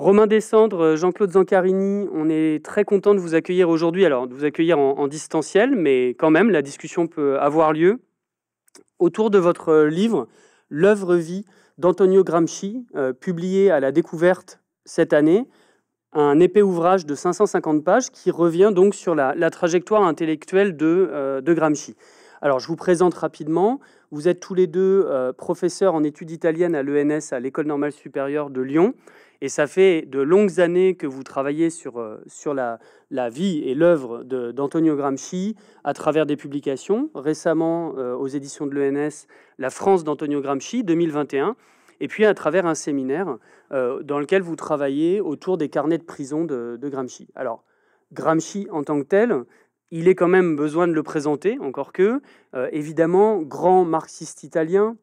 Romain Descendre, euh, Jean-Claude Zancarini, on est très content de vous accueillir aujourd'hui. Alors, de vous accueillir en, distanciel, mais quand même, la discussion peut avoir lieu autour de votre euh, livre L'œuvre vie d'Antonio Gramsci, euh, publié à la découverte cette année. Un épais ouvrage de 550 pages qui revient donc sur la, trajectoire intellectuelle de, Gramsci. Alors, je vous présente rapidement. Vous êtes tous les deux professeurs en études italiennes à l'ENS, à l'École normale supérieure de Lyon et ça fait de longues années que vous travaillez sur, euh, sur la, la vie et l'œuvre d'Antonio Gramsci à travers des publications, récemment euh, aux éditions de l'ENS, La France d'Antonio Gramsci 2021, et puis à travers un séminaire euh, dans lequel vous travaillez autour des carnets de prison de, Gramsci. Alors, Gramsci en tant que tel, il est quand même besoin de le présenter, encore que, évidemment, grand marxiste italien,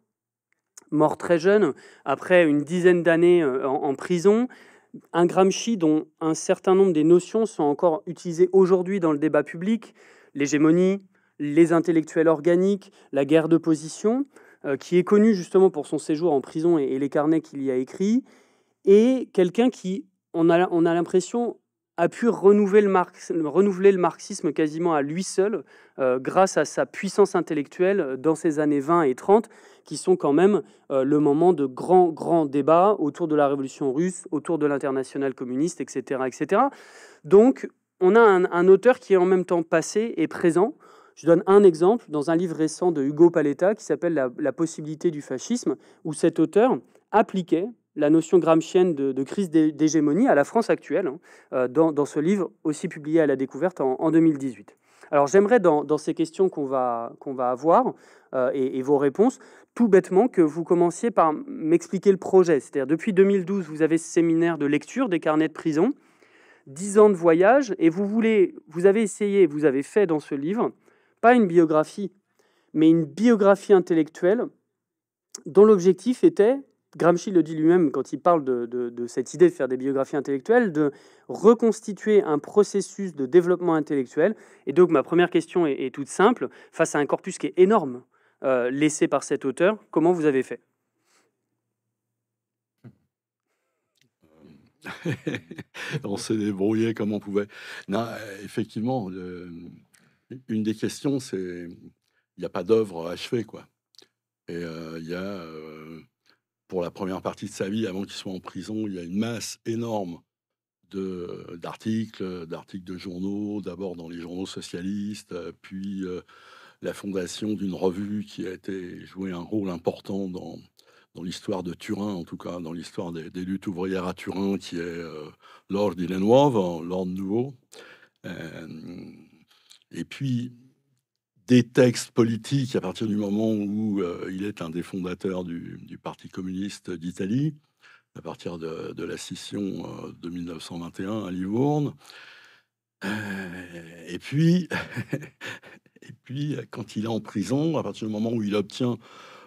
mort très jeune, après une dizaine d'années euh, en, prison. Un Gramsci dont un certain nombre des notions sont encore utilisées aujourd'hui dans le débat public, l'hégémonie, les intellectuels organiques, la guerre de position, euh, qui est connu justement pour son séjour en prison et, les carnets qu'il y a écrits, et quelqu'un qui, on a, on a l'impression, a pu renouveler le, marxisme quasiment à lui seul, euh, grâce à sa puissance intellectuelle dans ces années 20 et 30, qui sont quand même euh, le moment de grands, grands débats autour de la révolution russe, autour de l'international communiste, etc., etc. Donc, on a un, auteur qui est en même temps passé et présent. Je donne un exemple dans un livre récent de Hugo Paletta qui s'appelle la possibilité du fascisme, où cet auteur appliquait la notion gramscienne de, de crise d'hégémonie à la France actuelle, hein, euh, dans, ce livre aussi publié à la découverte en, 2018. Alors j'aimerais dans, ces questions qu'on va, qu'on va avoir euh, et, vos réponses, tout bêtement que vous commenciez par m'expliquer le projet. C'est-à-dire depuis 2012, vous avez ce séminaire de lecture des carnets de prison, dix ans de voyage, et vous, voulez, vous avez essayé, vous avez fait dans ce livre, pas une biographie, mais une biographie intellectuelle dont l'objectif était Gramsci le dit lui-même quand il parle de, cette idée de faire des biographies intellectuelles, de reconstituer un processus de développement intellectuel. Et donc ma première question est, toute simple, face à un corpus qui est énorme, euh, laissé par cet auteur, comment vous avez fait euh, on s'est débrouillé comme on pouvait. Euh, effectivement, une des questions, c'est il n'y a pas d'œuvre achevée, quoi. Et il y a pour la première partie de sa vie, avant qu'il soit en prison, il y a une masse énorme euh, d'articles, euh, d'articles de journaux, d'abord dans les journaux socialistes, euh, puis la fondation d'une revue qui a été joué un rôle important dans, dans l'histoire de Turin, en tout cas dans l'histoire des, luttes ouvrières à Turin, qui est euh, l'Ordine hein, Nuovo, l'Ordre Nouveau. et puis, des textes politiques à partir du moment où euh, il est un des fondateurs du, Parti communiste d'Italie, à partir de, la scission euh, de 1921 à Livourne. Euh, et puis, et puis, quand il est en prison, à partir du moment où il obtient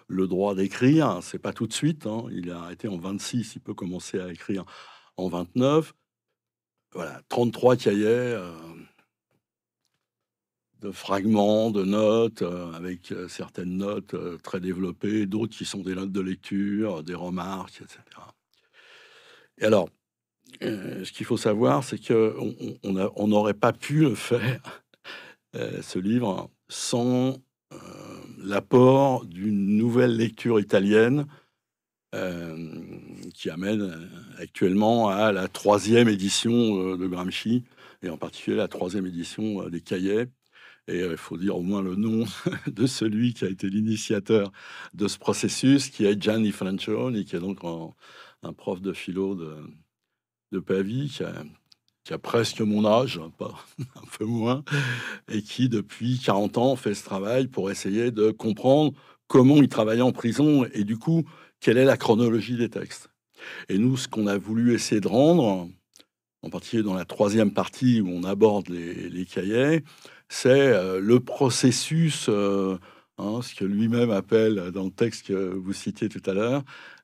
le droit d'écrire, c'est pas tout de suite. Hein, il a été en 26, il peut commencer à écrire en 29. Voilà, 33 cahiers de fragments, de notes, euh, avec euh, certaines notes euh, très développées, d'autres qui sont des notes de lecture, des remarques, etc. Et alors, ce qu'il faut savoir, c'est qu'on n'aurait on pas pu faire, ce livre, sans l'apport d'une nouvelle lecture italienne qui amène actuellement à la troisième édition de Gramsci, et en particulier la troisième édition des Cahiers, et euh, il faut dire au moins le nom de celui qui a été l'initiateur de ce processus, qui est Gianni Franchoni, qui est donc un prof de philo de, de Pavie, qui a, presque mon âge, hein, pas, un peu moins, et qui depuis 40 ans fait ce travail pour essayer de comprendre comment il travaillait en prison et du coup, quelle est la chronologie des textes. Et nous, ce qu'on a voulu essayer de rendre, en particulier dans la troisième partie où on aborde les, les cahiers, c'est euh, le processus, euh, hein, ce que lui-même appelle euh, dans le texte que vous citiez tout à l'heure,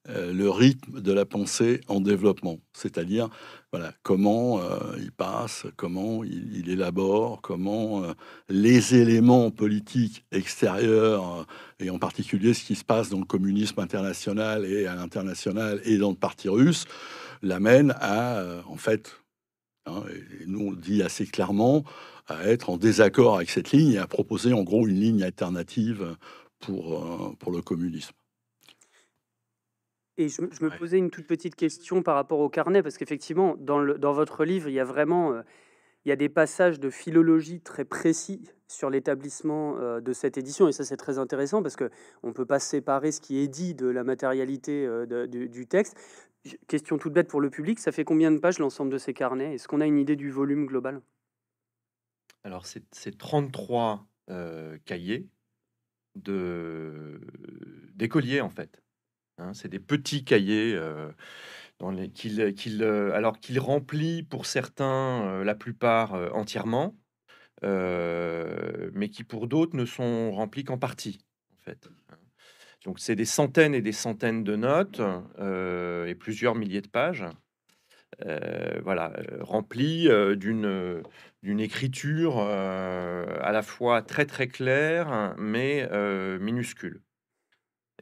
le rythme de la pensée en développement, c'est-à-dire voilà comment il passe, comment il, élabore, comment les éléments politiques extérieurs et en particulier ce qui se passe dans le communisme international et à l'international et dans le parti russe l'amènent à en fait, hein, nous on le dit assez clairement, à être en désaccord avec cette ligne et à proposer en gros une ligne alternative pour, euh, pour le communisme. Et je, me posais une toute petite question par rapport au carnet, parce qu'effectivement, dans, le, dans votre livre, il y a vraiment euh, il y a des passages de philologie très précis sur l'établissement euh, de cette édition. Et ça, c'est très intéressant, parce que ne peut pas séparer ce qui est dit de la matérialité du, du texte. Question toute bête pour le public, ça fait combien de pages l'ensemble de ces carnets Est-ce qu'on a une idée du volume global alors, c'est 33 euh, cahiers d'écoliers, en fait. Hein. c'est des petits cahiers euh, qu'il euh, alors qu'ils remplit pour certains, euh, la plupart entièrement, mais qui pour d'autres ne sont remplis qu'en partie, en fait. Hein. Donc, c'est des centaines et des centaines de notes et plusieurs milliers de pages. voilà, rempli d'une d'une écriture euh, à la fois très très claire mais euh, minuscule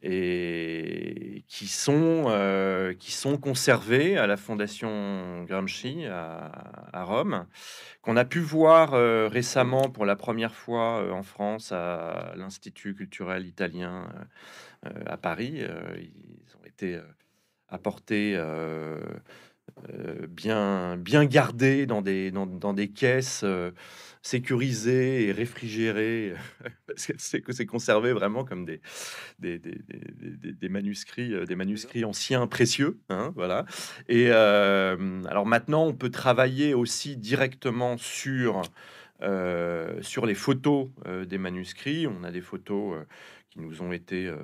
et qui sont, euh, qui sont conservés à la Fondation Gramsci à, Rome, qu'on a pu voir euh, récemment pour la première fois en France à l'Institut culturel italien à Paris. ils ont été apportés euh, bien, bien gardé dans des, dans, dans des caisses euh, sécurisées et réfrigérées, parce que c'est conservé vraiment comme des, des, des, des, des manuscrits, euh, des manuscrits anciens précieux. Hein, voilà. Et alors maintenant, on peut travailler aussi directement sur sur les photos des manuscrits. On a des photos qui nous ont été euh,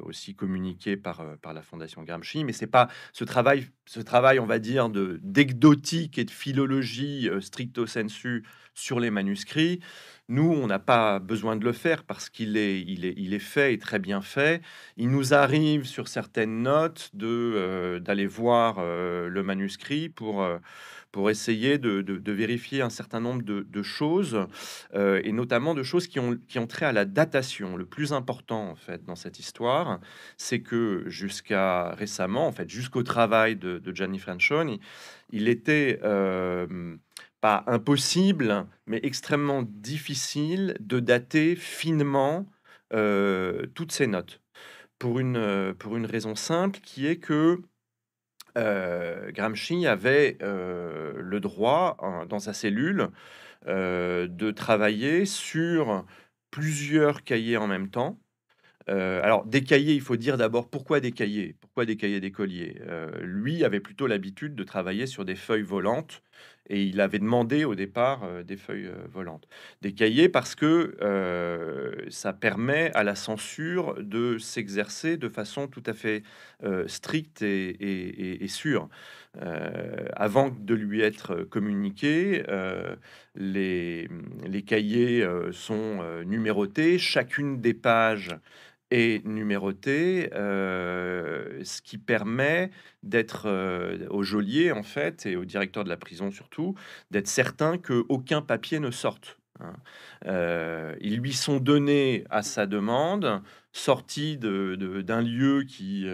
aussi communiqués par, euh, par la Fondation Gramsci. Mais c'est pas ce travail, ce travail, on va dire, de d'ecdotique et de philologie euh, stricto sensu sur les manuscrits. Nous, on n'a pas besoin de le faire parce qu'il est, il est, il est fait et très bien fait. Il nous arrive sur certaines notes de d'aller voir le manuscrit pour pour essayer de, de, vérifier un certain nombre de, de choses, euh, et notamment de choses qui ont, qui trait à la datation. Le plus important, en fait, dans cette histoire, c'est que jusqu'à récemment, en fait, jusqu'au travail de, de Gianni Franchoni, il était euh, pas impossible, mais extrêmement difficile de dater finement euh, toutes ces notes. Pour une, pour une raison simple qui est que euh, Gramsci avait euh, le droit, hein, dans sa cellule, euh, de travailler sur plusieurs cahiers en même temps. alors, des cahiers, il faut dire d'abord pourquoi des cahiers Pourquoi des cahiers d'écolier Lui avait plutôt l'habitude de travailler sur des feuilles volantes et il avait demandé au départ euh, des feuilles euh, volantes, des cahiers, parce que euh, ça permet à la censure de s'exercer de façon tout à fait stricte et, sûre. avant de lui être communiqué, les, les, cahiers sont numérotés, chacune des pages et numéroté, euh, ce qui permet d'être euh, au geôlier en fait et au directeur de la prison surtout d'être certain que aucun papier ne sorte. Hein. Euh, ils lui sont donnés à sa demande, sortis d'un de, lieu qui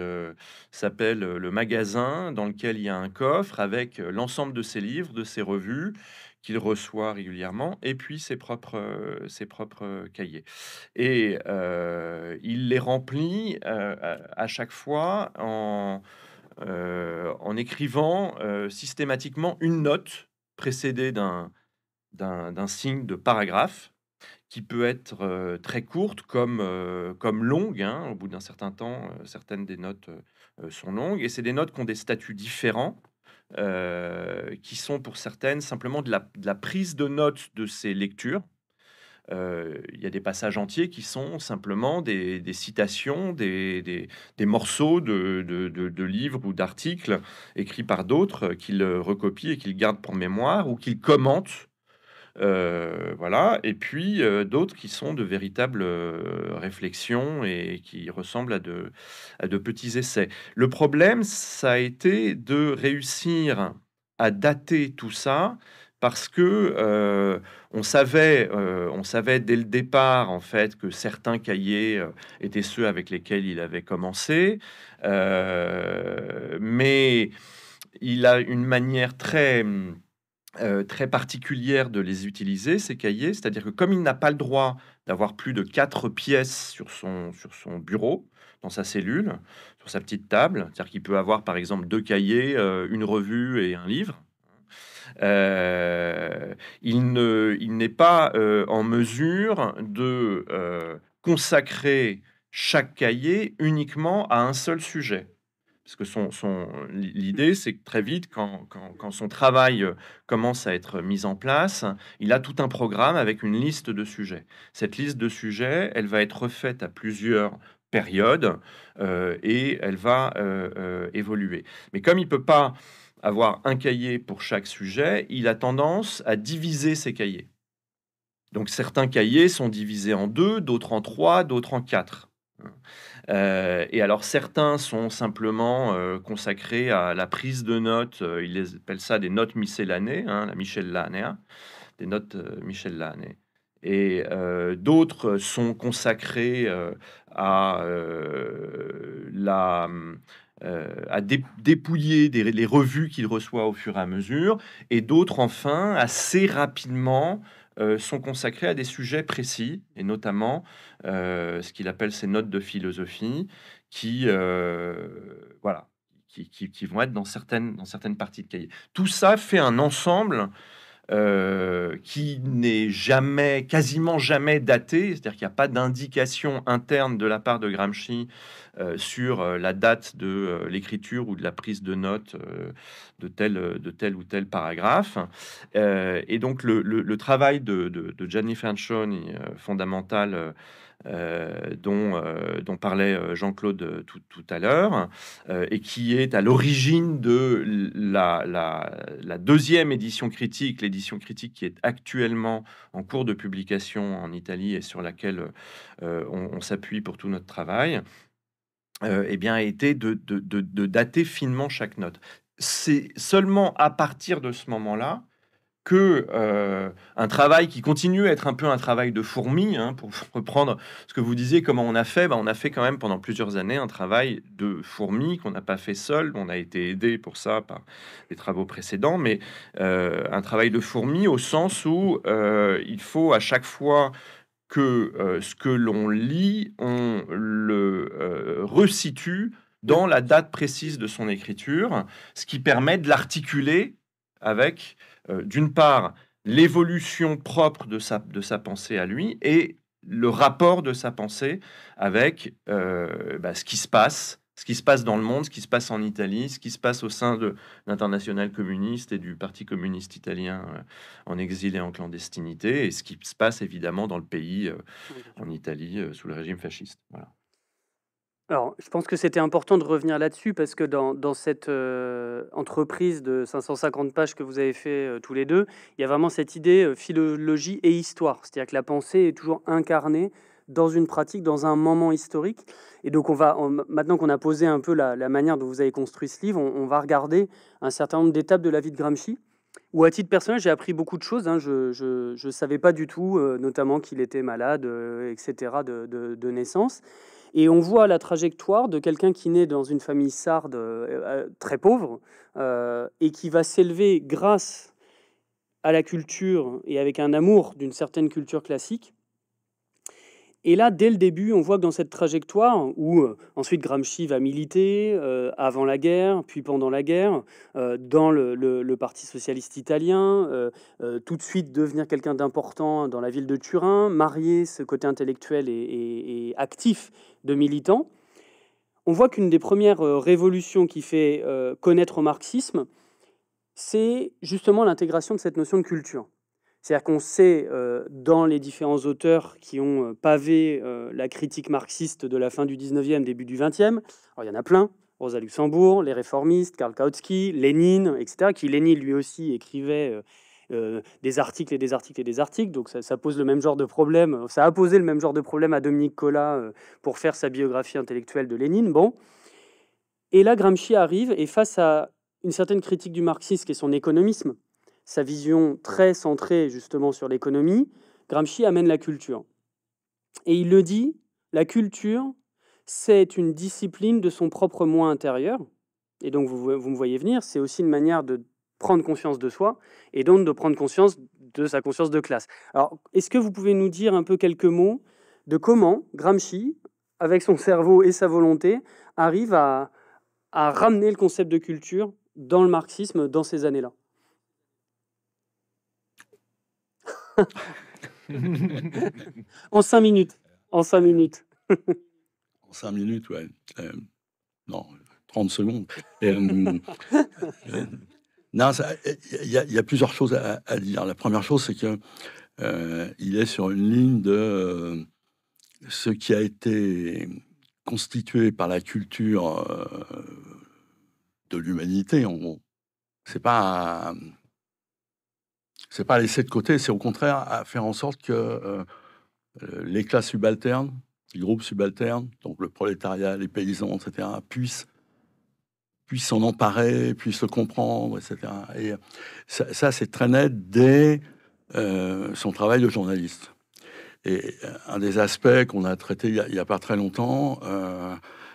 s'appelle le magasin, dans lequel il y a un coffre avec l'ensemble de ses livres, de ses revues, qu'il reçoit régulièrement, et puis ses propres, ses propres cahiers. Et il les remplit à chaque fois en, en écrivant systématiquement une note précédée d'un d'un signe de paragraphe qui peut être très courte comme, comme longue. Hein. Au bout d'un certain temps, certaines des notes sont longues. Et c'est des notes qui ont des statuts différents euh, qui sont pour certaines simplement de la, prise de notes de ces lectures. Euh, il y a des passages entiers qui sont simplement des, citations, des, morceaux de, de livres ou d'articles écrits par d'autres euh, qu'ils recopient et qu'ils gardent pour mémoire ou qu'ils commentent euh, voilà. Et puis euh, d'autres qui sont de véritables euh, réflexions et qui ressemblent à de, petits essais. Le problème, ça a été de réussir à dater tout ça parce que on savait, on savait dès le départ en fait que certains cahiers étaient ceux avec lesquels il avait commencé, mais il a une manière très hmm, euh, très particulière de les utiliser, ces cahiers. C'est-à-dire que comme il n'a pas le droit d'avoir plus de quatre pièces sur son, bureau, dans sa cellule, sur sa petite table, c'est-à-dire qu'il peut avoir par exemple deux cahiers, euh, une revue et un livre, euh, il, ne, il n'est pas en mesure de consacrer chaque cahier uniquement à un seul sujet parce que son, son mmh. l'idée, c'est que très vite, quand, quand, son travail euh, commence à être mis en place, il a tout un programme avec une liste de sujets. Cette liste de sujets, elle va être refaite à plusieurs périodes euh, et elle va euh, évoluer. Mais comme il ne peut pas avoir un cahier pour chaque sujet, il a tendance à diviser ses cahiers. Donc certains cahiers sont divisés en deux, d'autres en trois, d'autres en quatre. Euh, et alors certains sont simplement euh, consacrés à la prise de notes, Il euh, ils appellent ça des notes miscellanées, hein, la des notes miscellanées. Et d'autres sont consacrés à la... à dépouiller les revues qu'il reçoit au fur et à mesure, et d'autres enfin assez rapidement euh, sont consacrés à des sujets précis, et notamment euh, ce qu'il appelle ses notes de philosophie, qui, euh, voilà, qui, vont être dans certaines, dans certaines parties de cahier. Tout ça fait un ensemble euh, qui n'est jamais, quasiment jamais daté, c'est-à-dire qu'il n'y a pas d'indication interne de la part de Gramsci euh, sur euh, la date de l'écriture ou de la prise de notes de, tel, de tel ou tel paragraphe. et donc le, travail de, de, de Gianni Fanchon, fondamental, euh, euh, dont, parlait euh, Jean-Claude tout, à l'heure, et qui est à l'origine de la, deuxième édition critique, l'édition critique qui est actuellement en cours de publication en Italie et sur laquelle on, s'appuie pour tout notre travail. eh bien, a été de dater finement chaque note c'est seulement à partir de ce moment-là que euh, un travail qui continue à être un peu un travail de fourmi, hein, pour reprendre ce que vous disiez, comment on a fait, bah, on a fait quand même pendant plusieurs années un travail de fourmi qu'on n'a pas fait seul, on a été aidé pour ça par les travaux précédents, mais euh, un travail de fourmi au sens où euh, il faut à chaque fois que ce que l'on lit, on le resitue dans la date précise de son écriture, ce qui permet de l'articuler avec euh, d'une part, l'évolution propre de sa, de sa pensée à lui et le rapport de sa pensée avec euh, bah, ce qui se passe, ce qui se passe dans le monde, ce qui se passe en Italie, ce qui se passe au sein de l'international communiste et du Parti communiste italien euh, en exil et en clandestinité, et ce qui se passe évidemment dans le pays, en Italie, sous le régime fasciste. Voilà. Alors, je pense que c'était important de revenir là-dessus parce que dans, cette euh, entreprise de 550 pages que vous avez fait euh, tous les deux, il y a vraiment cette idée euh, philologie et histoire. C'est-à-dire que la pensée est toujours incarnée dans une pratique, dans un moment historique. Et donc, on va, maintenant qu'on a posé un peu la, manière dont vous avez construit ce livre, on, va regarder un certain nombre d'étapes de la vie de Gramsci. Ou à titre personnel, j'ai appris beaucoup de choses. Hein. Je ne savais pas du tout, notamment qu'il était malade, etc., de naissance. Et on voit la trajectoire de quelqu'un qui naît dans une famille sarde euh, euh, très pauvre euh, et qui va s'élever grâce à la culture et avec un amour d'une certaine culture classique et là, dès le début, on voit que dans cette trajectoire, où euh, ensuite Gramsci va militer, euh, avant la guerre, puis pendant la guerre, euh, dans le, Parti socialiste italien, tout de suite devenir quelqu'un d'important dans la ville de Turin, marier ce côté intellectuel et, actif de militant, on voit qu'une des premières révolutions qui fait connaître au marxisme, c'est justement l'intégration de cette notion de culture. C'est-à-dire qu'on sait euh, dans les différents auteurs qui ont euh, pavé euh, la critique marxiste de la fin du 19e, début du 20e, alors il y en a plein, Rosa Luxembourg, les réformistes, Karl Kautsky, Lénine, etc., qui Lénine lui aussi écrivait des articles et des articles et des articles, donc ça, pose le même genre de problème, ça a posé le même genre de problème à Dominique Collat pour faire sa biographie intellectuelle de Lénine. Bon. Et là, Gramsci arrive et face à une certaine critique du marxisme et son économisme, sa vision très centrée justement sur l'économie, Gramsci amène la culture. Et il le dit, la culture, c'est une discipline de son propre moi intérieur. Et donc, vous, me voyez venir, c'est aussi une manière de prendre conscience de soi et donc de prendre conscience de sa conscience de classe. Alors, est-ce que vous pouvez nous dire un peu quelques mots de comment Gramsci, avec son cerveau et sa volonté, arrive à ramener le concept de culture dans le marxisme dans ces années-là en cinq minutes. En cinq minutes. en cinq minutes, ouais. Euh, non, 30 secondes. Euh, non, il y, a plusieurs choses à, à dire. La première chose, c'est que euh, il est sur une ligne de ce qui a été constitué par la culture de l'humanité. En gros, c'est pas c'est pas laisser de côté, c'est au contraire à faire en sorte que euh, euh, les classes subalternes, les groupes subalternes, donc le prolétariat, les paysans, etc., puissent puissent s'en emparer, puissent le comprendre, etc. Et ça, c'est très net dès euh, son travail de journaliste. Et un des aspects qu'on a traité il n'y a, pas très longtemps,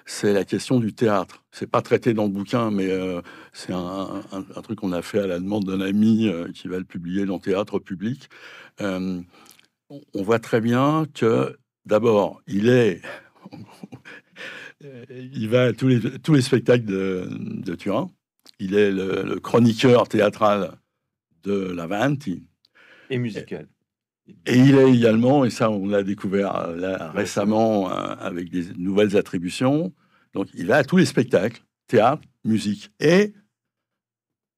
c'est la question du théâtre. C'est pas traité dans le bouquin, mais euh, c'est un, truc qu'on a fait à la demande d'un ami euh, qui va le publier dans Théâtre Public. Euh, on voit très bien que, d'abord, il est... il va à tous les, tous les spectacles de, Turin. Il est le, chroniqueur théâtral de la Venti. Et musical. Et il est également, et ça on l'a découvert euh, récemment euh, avec des nouvelles attributions, donc il va à tous les spectacles, théâtre, musique. Et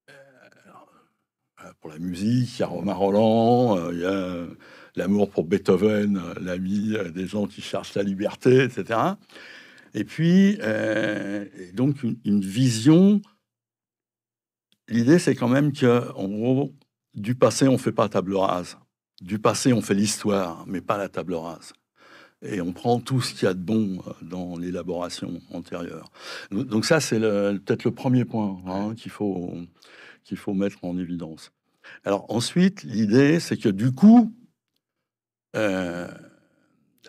euh, pour la musique, il y a Romain Roland, il y a l'amour pour Beethoven, l'ami des gens qui cherchent la liberté, etc. Et puis, donc, une, une vision. L'idée, c'est quand même que, en gros, du passé, on ne fait pas table rase du passé, on fait l'histoire, mais pas la table rase. Et on prend tout ce qu'il y a de bon euh, dans l'élaboration antérieure. Donc ça, c'est peut-être le premier point hein, qu'il faut, qu'il faut mettre en évidence. Alors ensuite, l'idée, c'est que du coup, euh,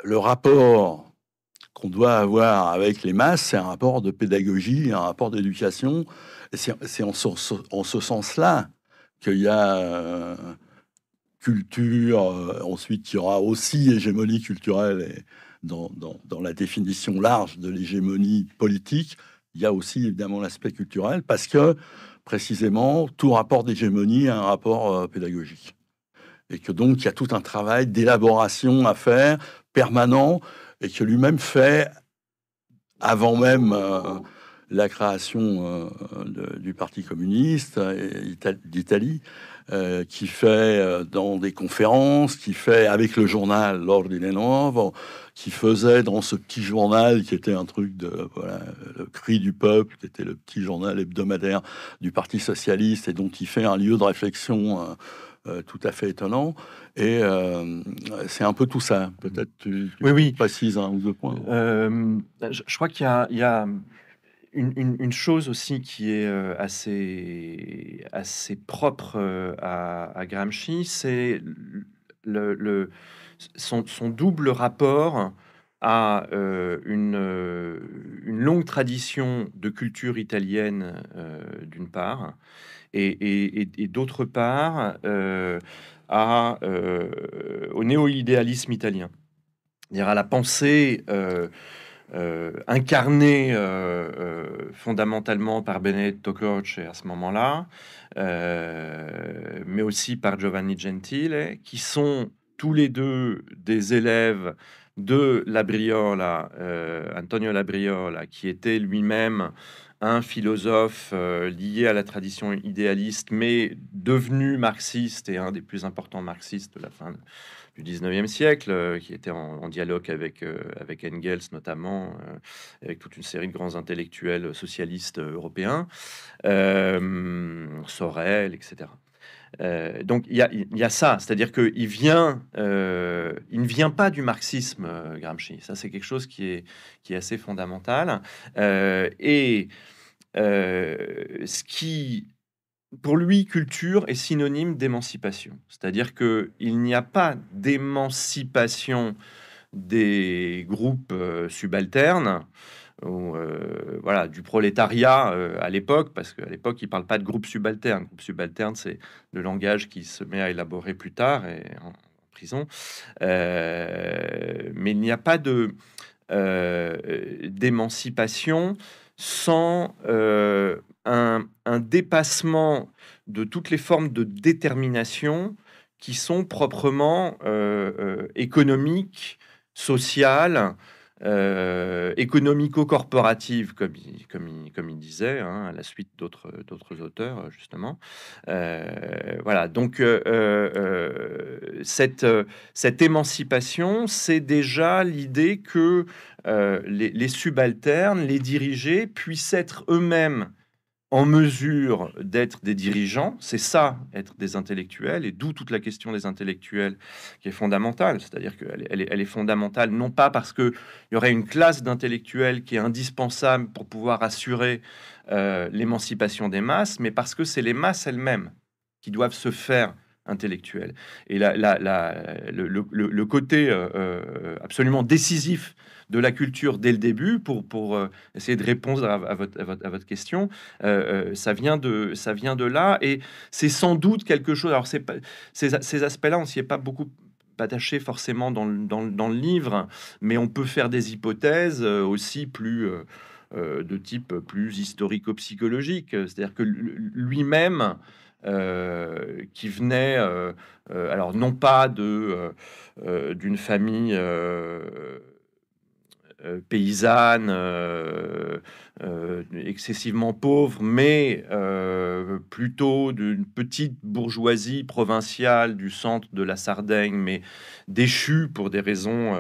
le rapport qu'on doit avoir avec les masses, c'est un rapport de pédagogie, un rapport d'éducation. C'est en, ce, ce sens-là qu'il y a... Euh, culture. Euh, ensuite, il y aura aussi hégémonie culturelle et dans, la définition large de l'hégémonie politique. Il y a aussi évidemment l'aspect culturel parce que précisément tout rapport d'hégémonie a un rapport euh, pédagogique et que donc il y a tout un travail d'élaboration à faire permanent et que lui-même fait avant même euh, la création du Parti communiste d'Italie. Euh, qui fait euh, dans des conférences, qui fait avec le journal des Nuovo, qui faisait dans ce petit journal qui était un truc de le cri du peuple, qui était le petit journal hebdomadaire du Parti socialiste et dont il fait un lieu de réflexion. Euh, tout à fait étonnant. Et c'est un peu tout ça. Peut-être tu, tu, oui, précises un ou deux points. je, crois qu'il y a, une, chose aussi qui est euh, assez, assez propre euh, à, Gramsci, c'est le, son, double rapport à euh, une, longue tradition de culture italienne, d'une part, et, d'autre part, à, au néo-idéalisme italien, -dire à la pensée euh, incarné euh, euh, fondamentalement par Benedetto Toccoce à ce moment-là, mais aussi par Giovanni Gentile, qui sont tous les deux des élèves de Labriola, euh, Antonio Labriola, qui était lui-même un philosophe euh, lié à la tradition idéaliste, mais devenu marxiste et un des plus importants marxistes de la fin du 19e siècle, euh, qui était en, dialogue avec, avec Engels notamment, avec toute une série de grands intellectuels socialistes européens, Sorel, etc. Euh, donc il y, a, ça, c'est-à-dire qu'il euh, il ne vient pas du marxisme, euh, Gramsci. Ça, c'est quelque chose qui est, assez fondamental. et ce qui, pour lui, culture est synonyme d'émancipation. C'est-à-dire qu'il n'y a pas d'émancipation des groupes subalternes euh, voilà, du prolétariat euh, à l'époque, parce qu'à l'époque, il ne parle pas de groupe subalterne. Groupe subalterne, c'est le langage qui se met à élaborer plus tard en, prison. Euh, mais il n'y a pas de d'émancipation sans un, un, dépassement de toutes les formes de détermination qui sont proprement économiques, sociales, euh, économico-corporative, comme il, disait, hein, à la suite d'autres, auteurs, euh, justement. Euh, voilà, donc cette, cette émancipation, c'est déjà l'idée que les, les, subalternes, les dirigés, puissent être eux-mêmes en mesure d'être des dirigeants, c'est ça, être des intellectuels, et d'où toute la question des intellectuels qui est fondamentale. C'est-à-dire qu'elle elle est, fondamentale, non pas parce qu'il y aurait une classe d'intellectuels qui est indispensable pour pouvoir assurer euh, l'émancipation des masses, mais parce que c'est les masses elles-mêmes qui doivent se faire intellectuelles. Et là, le, côté euh, euh, absolument décisif de la culture dès le début pour, pour euh, essayer de répondre à, votre, question. Euh, euh, ça, vient de, ça vient de là et c'est sans doute quelque chose. Alors, c'est ces, ces aspects-là, on s'y est pas beaucoup attaché forcément dans le, livre, mais on peut faire des hypothèses aussi plus de type plus historico-psychologique, c'est-à-dire que lui-même qui venait, alors non pas de d'une famille euh, paysanne, euh, euh, excessivement pauvre, mais plutôt d'une petite bourgeoisie provinciale du centre de la Sardaigne, mais déchue pour des raisons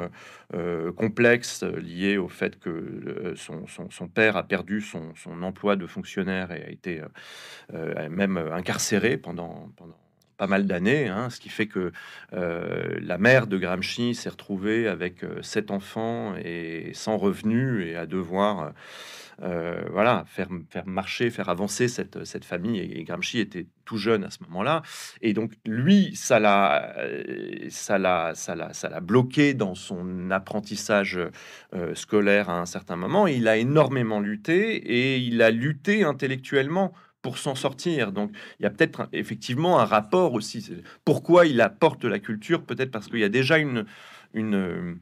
complexes liées au fait que son, père a perdu son, emploi de fonctionnaire et a été même incarcéré pendant, pendant pas mal d'années, hein, ce qui fait que euh, la mère de Gramsci s'est retrouvée avec euh, sept enfants et sans revenus et à devoir euh, voilà, faire, faire marcher, faire avancer cette, famille. Et, Gramsci était tout jeune à ce moment-là. Et donc, lui, ça l'a, ça ça l'a, ça bloqué dans son apprentissage scolaire à un certain moment. il a énormément lutté et il a lutté intellectuellement pour s'en sortir. Donc il y a peut-être effectivement un rapport aussi. Pourquoi il apporte la culture Peut-être parce qu'il y a déjà une, une, euh,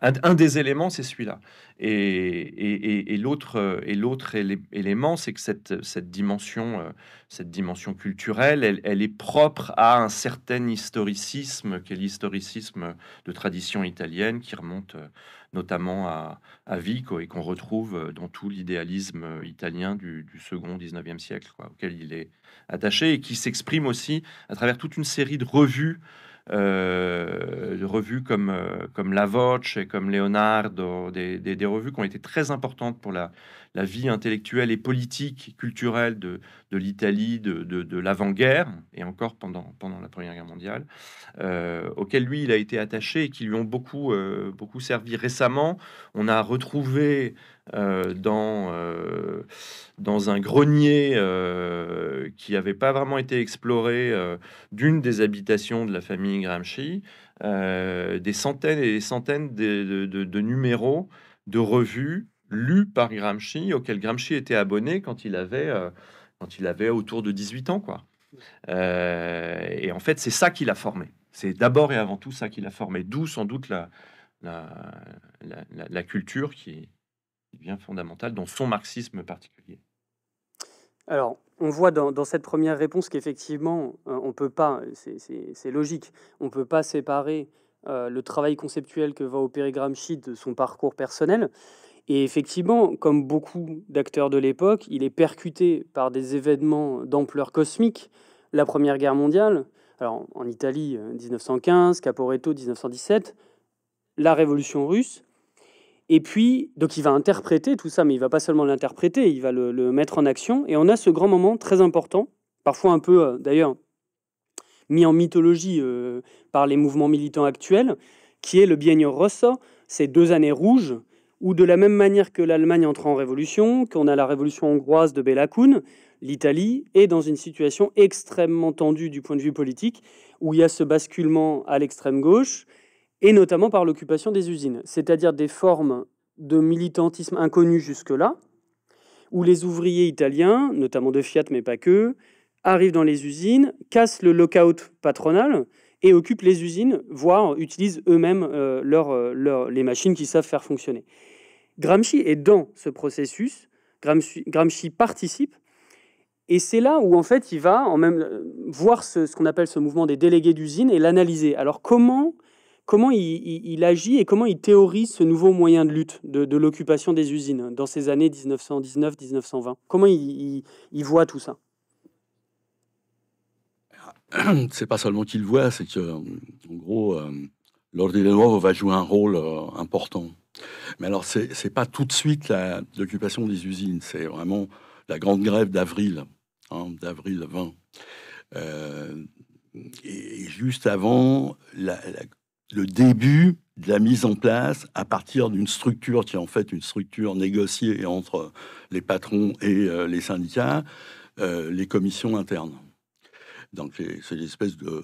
un, des éléments, c'est celui-là. Et, et, et, l'autre euh, élément, c'est que cette, cette, dimension, euh, cette dimension culturelle, elle, est propre à un certain historicisme, qui est l'historicisme de tradition italienne, qui remonte notamment à, Vico et qu'on retrouve dans tout l'idéalisme italien du, du, second 19e siècle, auquel il est attaché et qui s'exprime aussi à travers toute une série de revues euh, revues comme, euh, comme La Voce et comme Leonardo, des, revues qui ont été très importantes pour la, la vie intellectuelle et politique, culturelle de, de l'Italie, de, de, l'avant-guerre, et encore pendant, pendant la Première Guerre mondiale, euh, auquel lui, il a été attaché et qui lui ont beaucoup, euh, beaucoup servi. Récemment, on a retrouvé euh, dans, euh, dans un grenier qui n'avait pas vraiment été exploré d'une des habitations de la famille Gramsci, des centaines et des centaines de, de numéros de revues lu par Gramsci, auquel Gramsci était abonné quand il avait, euh, quand il avait autour de 18 ans. Quoi. Euh, et en fait, c'est ça qui l'a formé. C'est d'abord et avant tout ça qui l'a formé, d'où sans doute la, culture qui, est bien fondamentale dans son marxisme particulier. Alors, on voit dans, cette première réponse qu'effectivement, euh, on peut pas, c'est logique, on peut pas séparer le travail conceptuel que va opérer Gramsci de son parcours personnel. Et effectivement, comme beaucoup d'acteurs de l'époque, il est percuté par des événements d'ampleur cosmique. La Première Guerre mondiale, alors en Italie 1915, euh, Caporetto 1917, la Révolution russe. Et puis, donc il va interpréter tout ça, mais il va pas seulement l'interpréter, il va le, mettre en action. Et on a ce grand moment très important, parfois un peu euh, d'ailleurs mis en mythologie euh, par les mouvements militants actuels, qui est le biennio rosso, ces deux années rouges où de la même manière que l'Allemagne entre en révolution, qu'on a la révolution hongroise de Bela Kun, l'Italie est dans une situation extrêmement tendue du point de vue politique, où il y a ce basculement à l'extrême gauche, et notamment par l'occupation des usines, c'est-à-dire des formes de militantisme inconnues jusque-là, où les ouvriers italiens, notamment de Fiat mais pas que, arrivent dans les usines, cassent le lockout patronal et occupent les usines, voire utilisent eux-mêmes euh, euh, les machines qu'ils savent faire fonctionner. Gramsci est dans ce processus, Gramsci, participe, et c'est là où en fait il va en même euh, voir ce, qu'on appelle ce mouvement des délégués d'usine et l'analyser. Alors comment comment il, agit et comment il théorise ce nouveau moyen de lutte de, l'occupation des usines dans ces années 1919-1920 Comment il, voit tout ça ah, C'est pas seulement qu'il voit, c'est que en gros, euh, L'Ordre des lois va jouer un rôle euh, important. Mais alors, ce n'est pas tout de suite l'occupation des usines, c'est vraiment la grande grève d'avril, hein, d'avril 20. Euh, et juste avant le début de la mise en place à partir d'une structure qui est en fait une structure négociée entre les patrons et euh, les syndicats, les commissions internes. Donc c'est l'espèce de,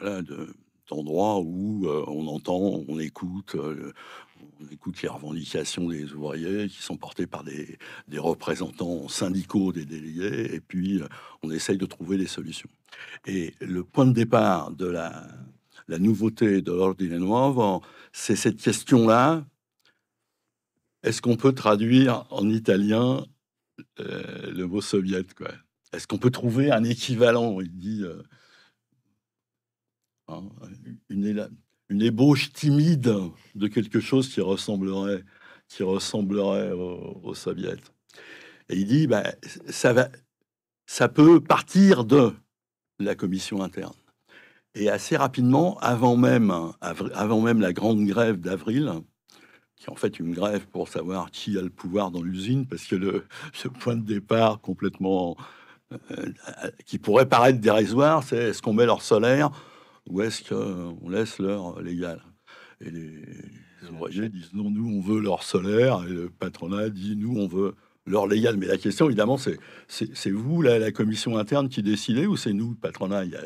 de endroit où euh, on entend, on écoute, euh, on écoute les revendications des ouvriers qui sont portées par des, représentants syndicaux des délégués, et puis euh, on essaye de trouver des solutions. Et le point de départ de la, la nouveauté de l'Ordine Nuovo, c'est cette question-là. Est-ce qu'on peut traduire en italien le mot soviète Est-ce qu'on peut trouver un équivalent Il dit Hein, une, ébauche timide de quelque chose qui ressemblerait, qui ressemblerait aux, soviets. Et il dit, ben, ça, peut partir de la commission interne. Et assez rapidement, avant même, avant même la grande grève d'avril, qui est en fait une grève pour savoir qui a le pouvoir dans l'usine, parce que le, ce point de départ complètement euh, qui pourrait paraître dérisoire, c'est est-ce qu'on met leur solaire où est-ce euh, qu'on laisse l'heure légale Et les, ouvriers disent non, nous on veut l'heure solaire, et le patronat dit nous on veut l'heure légale. Mais la question évidemment c'est c'est vous la, commission interne qui décidez ou c'est nous le patronat Il n'y a,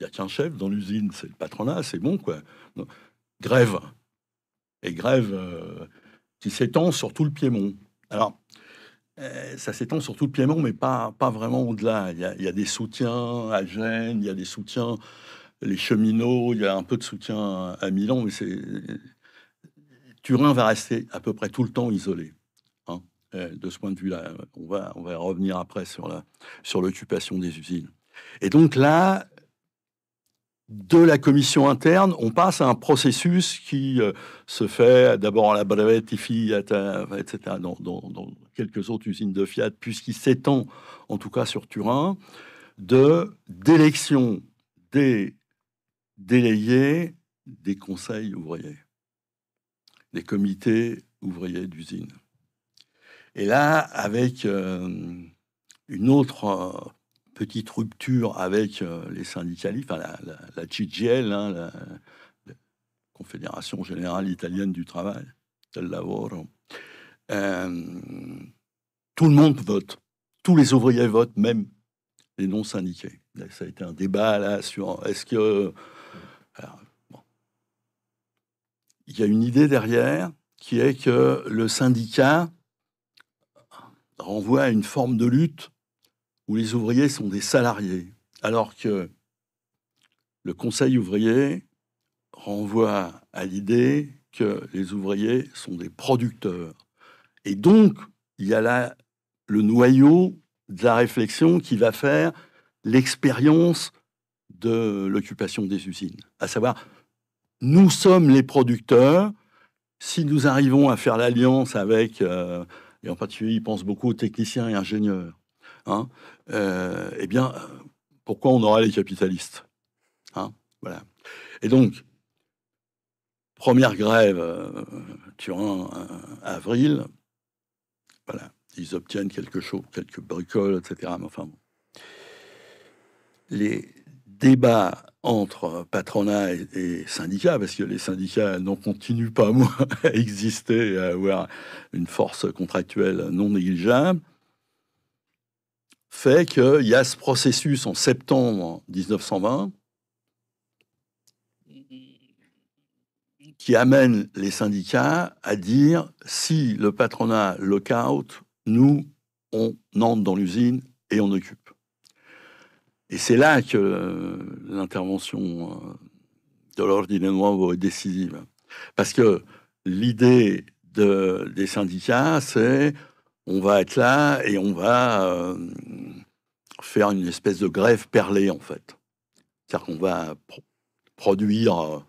y a qu'un chef dans l'usine, c'est le patronat, c'est bon quoi. Grève et grève euh, qui s'étend sur tout le Piémont. Alors euh, ça s'étend sur tout le Piémont, mais pas, pas vraiment au-delà. Il, il y, a, des soutiens à Gênes, il y a des soutiens les cheminots, il y a un peu de soutien à Milan, mais c'est Turin va rester à peu près tout le temps isolé. Hein. Euh, de ce point de vue-là, on va, on va revenir après sur la sur l'occupation des usines. Et donc là, de la commission interne, on passe à un processus qui euh, se fait d'abord à la Brevette, Tifi, etc., dans, dans, quelques autres usines de Fiat, puisqu'il s'étend, en tout cas sur Turin, de d'élection des délayer des conseils ouvriers, des comités ouvriers d'usine. Et là, avec euh, une autre euh, petite rupture avec euh, les syndicalistes, enfin, la, la, hein, la la, Confédération Générale Italienne du Travail, del Lavoro, tout le monde vote. Tous les ouvriers votent, même les non syndiqués. ça a été un débat là sur est-ce que il y a une idée derrière qui est que le syndicat renvoie à une forme de lutte où les ouvriers sont des salariés, alors que le Conseil ouvrier renvoie à l'idée que les ouvriers sont des producteurs. Et donc, il y a là le noyau de la réflexion qui va faire l'expérience de l'occupation des usines. À savoir, nous sommes les producteurs. Si nous arrivons à faire l'alliance avec, euh, et en particulier, ils pensent beaucoup aux techniciens et ingénieurs, hein, euh, eh bien, pourquoi on aura les capitalistes hein, Voilà. Et donc, première grève, Turin, euh, avril, voilà, ils obtiennent quelque chose, quelques bricoles, etc. enfin, les, débat entre patronat et, syndicats, parce que les syndicats n'ont continuent pas moins à exister à avoir une force contractuelle non négligeable, fait qu'il y a ce processus en septembre 1920 qui amène les syndicats à dire si le patronat lock-out, nous, on entre dans l'usine et on occupe. Et c'est là que euh, l'intervention euh, de l'ordinaire va est décisive. Parce que l'idée des syndicats, c'est on va être là et on va euh, faire une espèce de grève perlée, en fait. C'est-à-dire qu'on va produire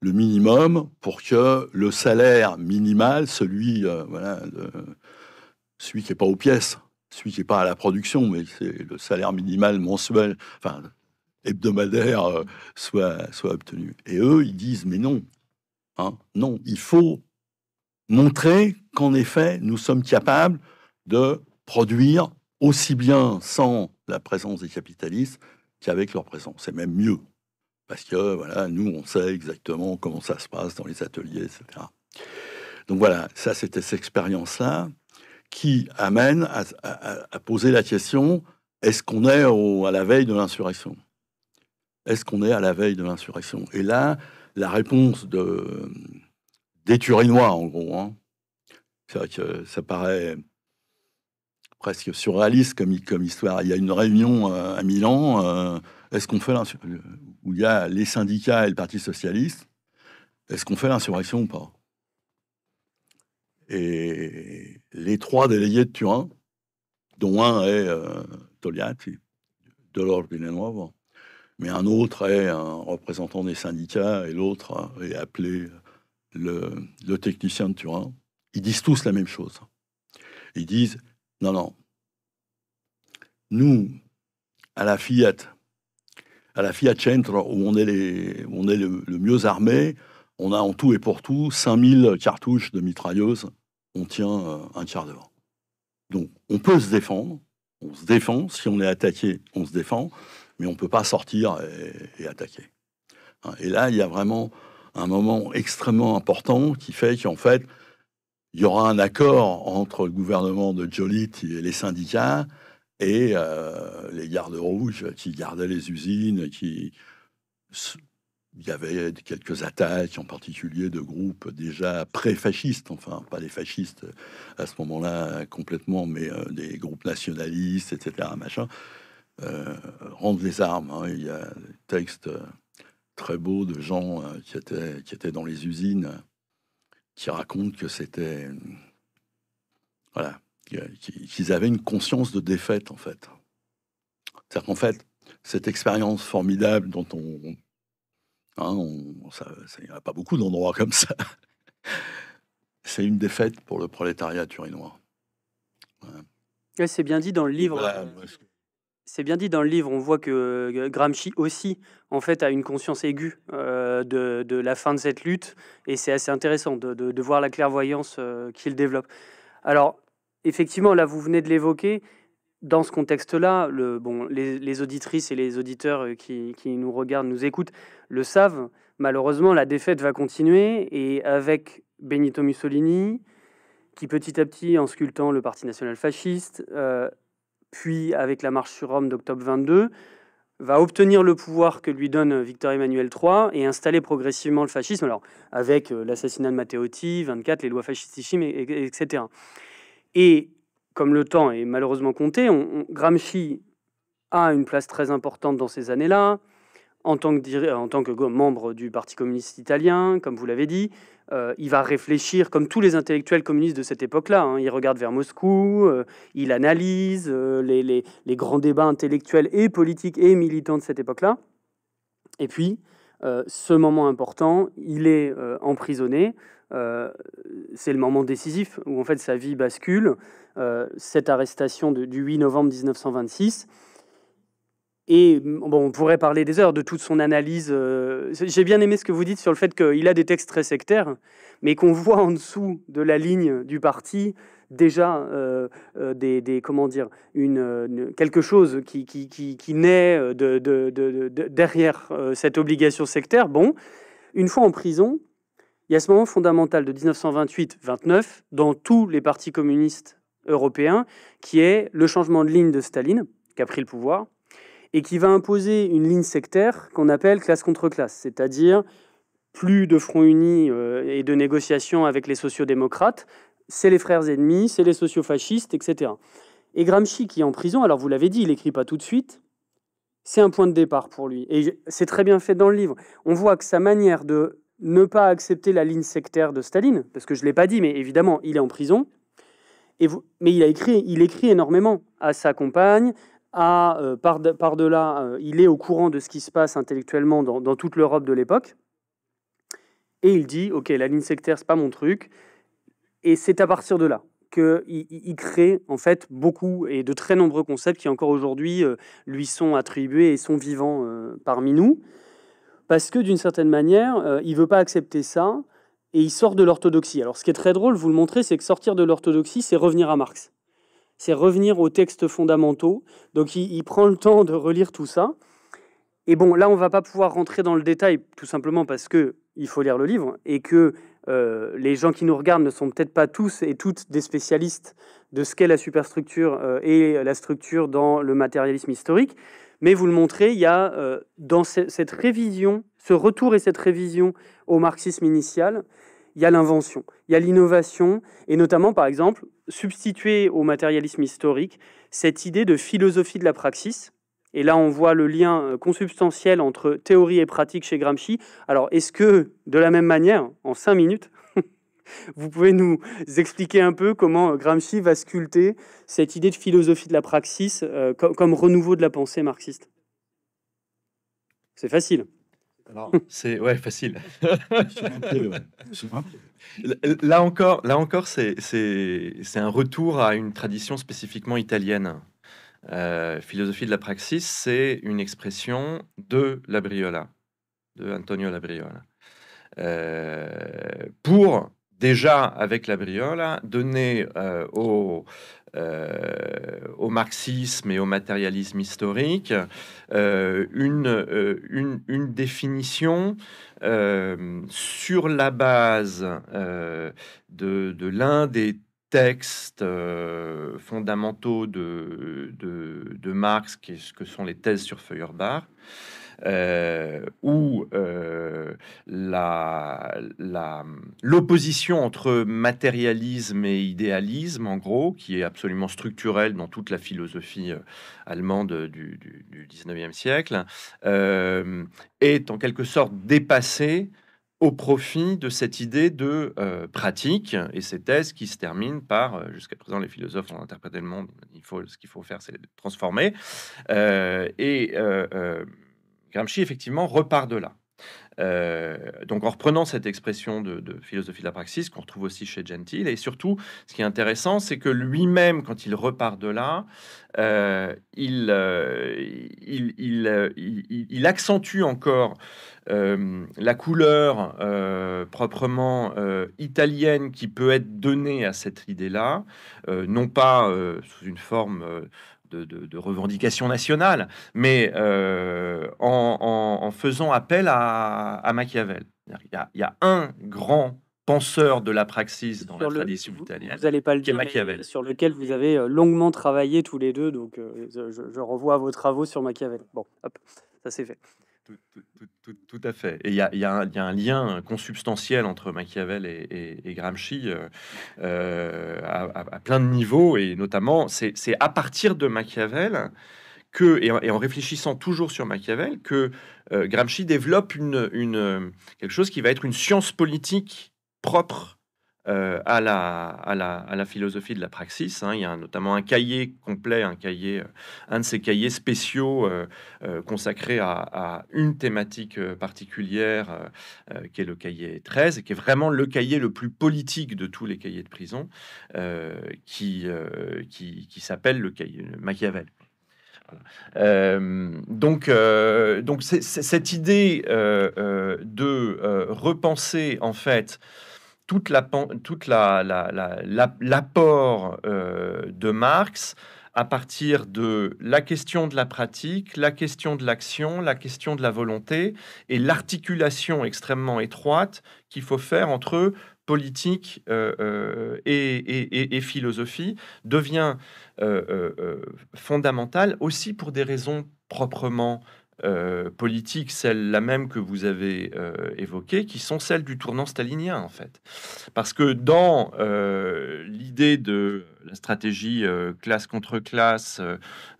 le minimum pour que le salaire minimal, celui, celui qui n'est pas aux pièces, celui qui n'est pas à la production, mais c'est le salaire minimal mensuel, enfin hebdomadaire, euh, soit, obtenu. Et eux, ils disent, mais non, hein, non, il faut montrer qu'en effet, nous sommes capables de produire aussi bien sans la présence des capitalistes qu'avec leur présence. C'est même mieux. Parce que, voilà, nous, on sait exactement comment ça se passe dans les ateliers, etc. Donc voilà, ça, c'était cette expérience-là qui amène à, poser la question est-ce qu'on est, à la veille de l'insurrection Est-ce qu'on est à la veille de l'insurrection Et là, la réponse des Turinois, en gros, hein. c'est vrai que ça paraît presque surréaliste comme, histoire. Il y a une réunion euh, à Milan, euh, est-ce qu'on fait où il y a les syndicats et le Parti socialiste, est-ce qu'on fait l'insurrection ou pas et les trois délégués de Turin, dont un est euh, Togliatti, de l'ordre Nuovo, mais un autre est un représentant des syndicats et l'autre est appelé le, technicien de Turin. Ils disent tous la même chose. Ils disent non, non, nous, à la Fiat, à la Fiat Centre où on est, les, on est le, mieux armé, on a en tout et pour tout 5000 cartouches de mitrailleuses on tient euh, un tiers devant. Donc on peut se défendre, on se défend, si on est attaqué, on se défend, mais on ne peut pas sortir et, attaquer. Hein, et là, il y a vraiment un moment extrêmement important qui fait qu'en fait, il y aura un accord entre le gouvernement de Joliet et les syndicats et euh, les gardes rouges qui gardaient les usines, qui il y avait quelques attaques, en particulier de groupes déjà pré-fascistes, enfin pas des fascistes euh, à ce moment-là complètement, mais euh, des groupes nationalistes, etc. Machin, euh, rendre les armes. Hein. Il y a des textes très beaux de gens qui, étaient, qui étaient dans les usines, qui racontent que c'était... Voilà, qu'ils avaient une conscience de défaite, en fait. C'est-à-dire qu'en fait, cette expérience formidable dont on Hein, ça, il n'y a pas beaucoup d'endroits comme ça. c'est une défaite pour le prolétariat turinois. c'est bien dit dans le livre. c'est bien dit dans le livre. On voit que euh, Gramsci aussi, en fait, a une conscience aiguë euh, de, la fin de cette lutte, et c'est assez intéressant de, voir la clairvoyance euh, qu'il développe. Alors, effectivement, là, vous venez de l'évoquer, dans ce contexte-là, le, bon, les, auditrices et les auditeurs euh, qui, nous regardent, nous écoutent, le savent. Malheureusement, la défaite va continuer et avec Benito Mussolini, qui petit à petit, en sculptant le Parti national fasciste, euh, puis avec la marche sur Rome d'octobre 22, va obtenir le pouvoir que lui donne Victor Emmanuel III et installer progressivement le fascisme, alors avec euh, l'assassinat de Matteotti, 24, les lois fascistes, etc. Et comme le temps est malheureusement compté, Gramsci a une place très importante dans ces années-là. En tant, que, en tant que membre du Parti communiste italien, comme vous l'avez dit, euh, il va réfléchir comme tous les intellectuels communistes de cette époque-là. Hein. Il regarde vers Moscou, euh, il analyse euh, les, grands débats intellectuels et politiques et militants de cette époque-là. Et puis, ce moment important, il est emprisonné euh, c'est le moment décisif où en fait sa vie bascule. Euh, cette arrestation du 8 novembre 1926. Et bon, on pourrait parler des heures de toute son analyse. Euh, j'ai bien aimé ce que vous dites sur le fait qu'il a des textes très sectaires, mais qu'on voit en dessous de la ligne du parti déjà des, comment dire une, quelque chose qui, qui, naît derrière cette obligation sectaire. Bon, une fois en prison, il y a ce moment fondamental de 1928-29 dans tous les partis communistes européens qui est le changement de ligne de Staline, qui a pris le pouvoir, et qui va imposer une ligne sectaire qu'on appelle classe contre classe, c'est-à-dire plus de front uni euh, et de négociations avec les sociodémocrates, c'est les frères ennemis, c'est les sociofascistes, etc. Et Gramsci, qui est en prison, alors vous l'avez dit, il n'écrit pas tout de suite, c'est un point de départ pour lui. Et c'est très bien fait dans le livre. On voit que sa manière de ne pas accepter la ligne sectaire de Staline, parce que je ne l'ai pas dit, mais évidemment, il est en prison. Et mais il, a écrit, il écrit énormément à sa compagne, à, euh, par-delà, euh, il est au courant de ce qui se passe intellectuellement dans, toute l'Europe de l'époque. Et il dit, OK, la ligne sectaire, c'est pas mon truc. Et c'est à partir de là qu'il crée en fait beaucoup et de très nombreux concepts qui encore aujourd'hui euh, lui sont attribués et sont vivants parmi nous parce que d'une certaine manière, euh, il veut pas accepter ça et il sort de l'orthodoxie. Alors ce qui est très drôle, vous le montrez, c'est que sortir de l'orthodoxie, c'est revenir à Marx. C'est revenir aux textes fondamentaux. Donc il, prend le temps de relire tout ça. Et bon, là, on va pas pouvoir rentrer dans le détail, tout simplement parce que il faut lire le livre et que euh, les gens qui nous regardent ne sont peut-être pas tous et toutes des spécialistes de ce qu'est la superstructure euh, et la structure dans le matérialisme historique. Mais vous le montrez, il y a euh, dans cette révision, ce retour et cette révision au marxisme initial, il y a l'invention, il y a l'innovation, et notamment, par exemple, substituer au matérialisme historique cette idée de philosophie de la praxis. Et là, on voit le lien euh, consubstantiel entre théorie et pratique chez Gramsci. Alors, est-ce que, de la même manière, en cinq minutes, vous pouvez nous expliquer un peu comment Gramsci va sculpter cette idée de philosophie de la praxis euh, comme, renouveau de la pensée marxiste C'est facile. c'est ouais facile. là encore, là encore, c'est un retour à une tradition spécifiquement italienne. Euh, philosophie de la praxis, c'est une expression de Labriola, de Antonio Labriola. Euh, pour déjà avec la briola, donner euh, euh, au, marxisme et au matérialisme historique euh, une, définition sur la base de, l'un des textes fondamentaux de, Marx, qu'est ce que sont les thèses sur Feuerbach où euh, euh hum, l'opposition la, entre matérialisme et idéalisme, en gros, qui est absolument structurelle dans toute la philosophie euh, allemande euh, du, du, 19e siècle, est en quelque sorte dépassée au profit de cette idée de pratique et ces thèses qui se terminent par, jusqu'à présent les philosophes ont interprété le monde, il faut, ce qu'il faut faire c'est transformer. et Gramsci, effectivement, repart de là. Euh, donc en reprenant cette expression de, philosophie de la praxis qu'on retrouve aussi chez Gentile, et surtout ce qui est intéressant, c'est que lui-même, quand il repart de là, euh, il, euh, il, il, il, accentue encore la couleur proprement italienne qui peut être donnée à cette idée-là, non pas sous une forme de, de, de revendications nationales, mais euh, en, faisant appel à, Machiavel. Il y, a, un grand penseur de la praxis dans la tradition vous, italienne. Vous n'allez pas le dire, Machiavel. sur lequel vous avez euh, longuement travaillé tous les deux, donc euh, je, je, à vos travaux sur Machiavel. Bon, hop, ça c'est fait. Tout, à fait. Et il y, a, un lien consubstantiel entre Machiavel et, Gramsci euh, euh, à, plein de niveaux, et notamment, c'est à partir de Machiavel que, et en, réfléchissant toujours sur Machiavel, que euh, Gramsci développe une, quelque chose qui va être une science politique propre euh, à, la, à, la, à, la, philosophie de la praxis. Hein. Il y a notamment un cahier complet, un cahier, euh, un de ces cahiers spéciaux euh, consacrés à, une thématique particulière, qui est le cahier 13, et qui est vraiment le cahier le plus politique de tous les cahiers de prison, qui, qui, qui s'appelle le cahier Machiavel. donc, donc cette idée de repenser en fait toute la toute la, l'apport euh, de Marx à partir de la question de la pratique, la question de l'action, la question de la volonté et l'articulation extrêmement étroite qu'il faut faire entre politique euh, euh, et, et, philosophie devient fondamentale aussi pour des raisons proprement euh, politiques, celles-là même que vous avez euh, évoquées, qui sont celles du tournant stalinien, en fait. Parce que dans euh, l'idée de la stratégie classe contre classe,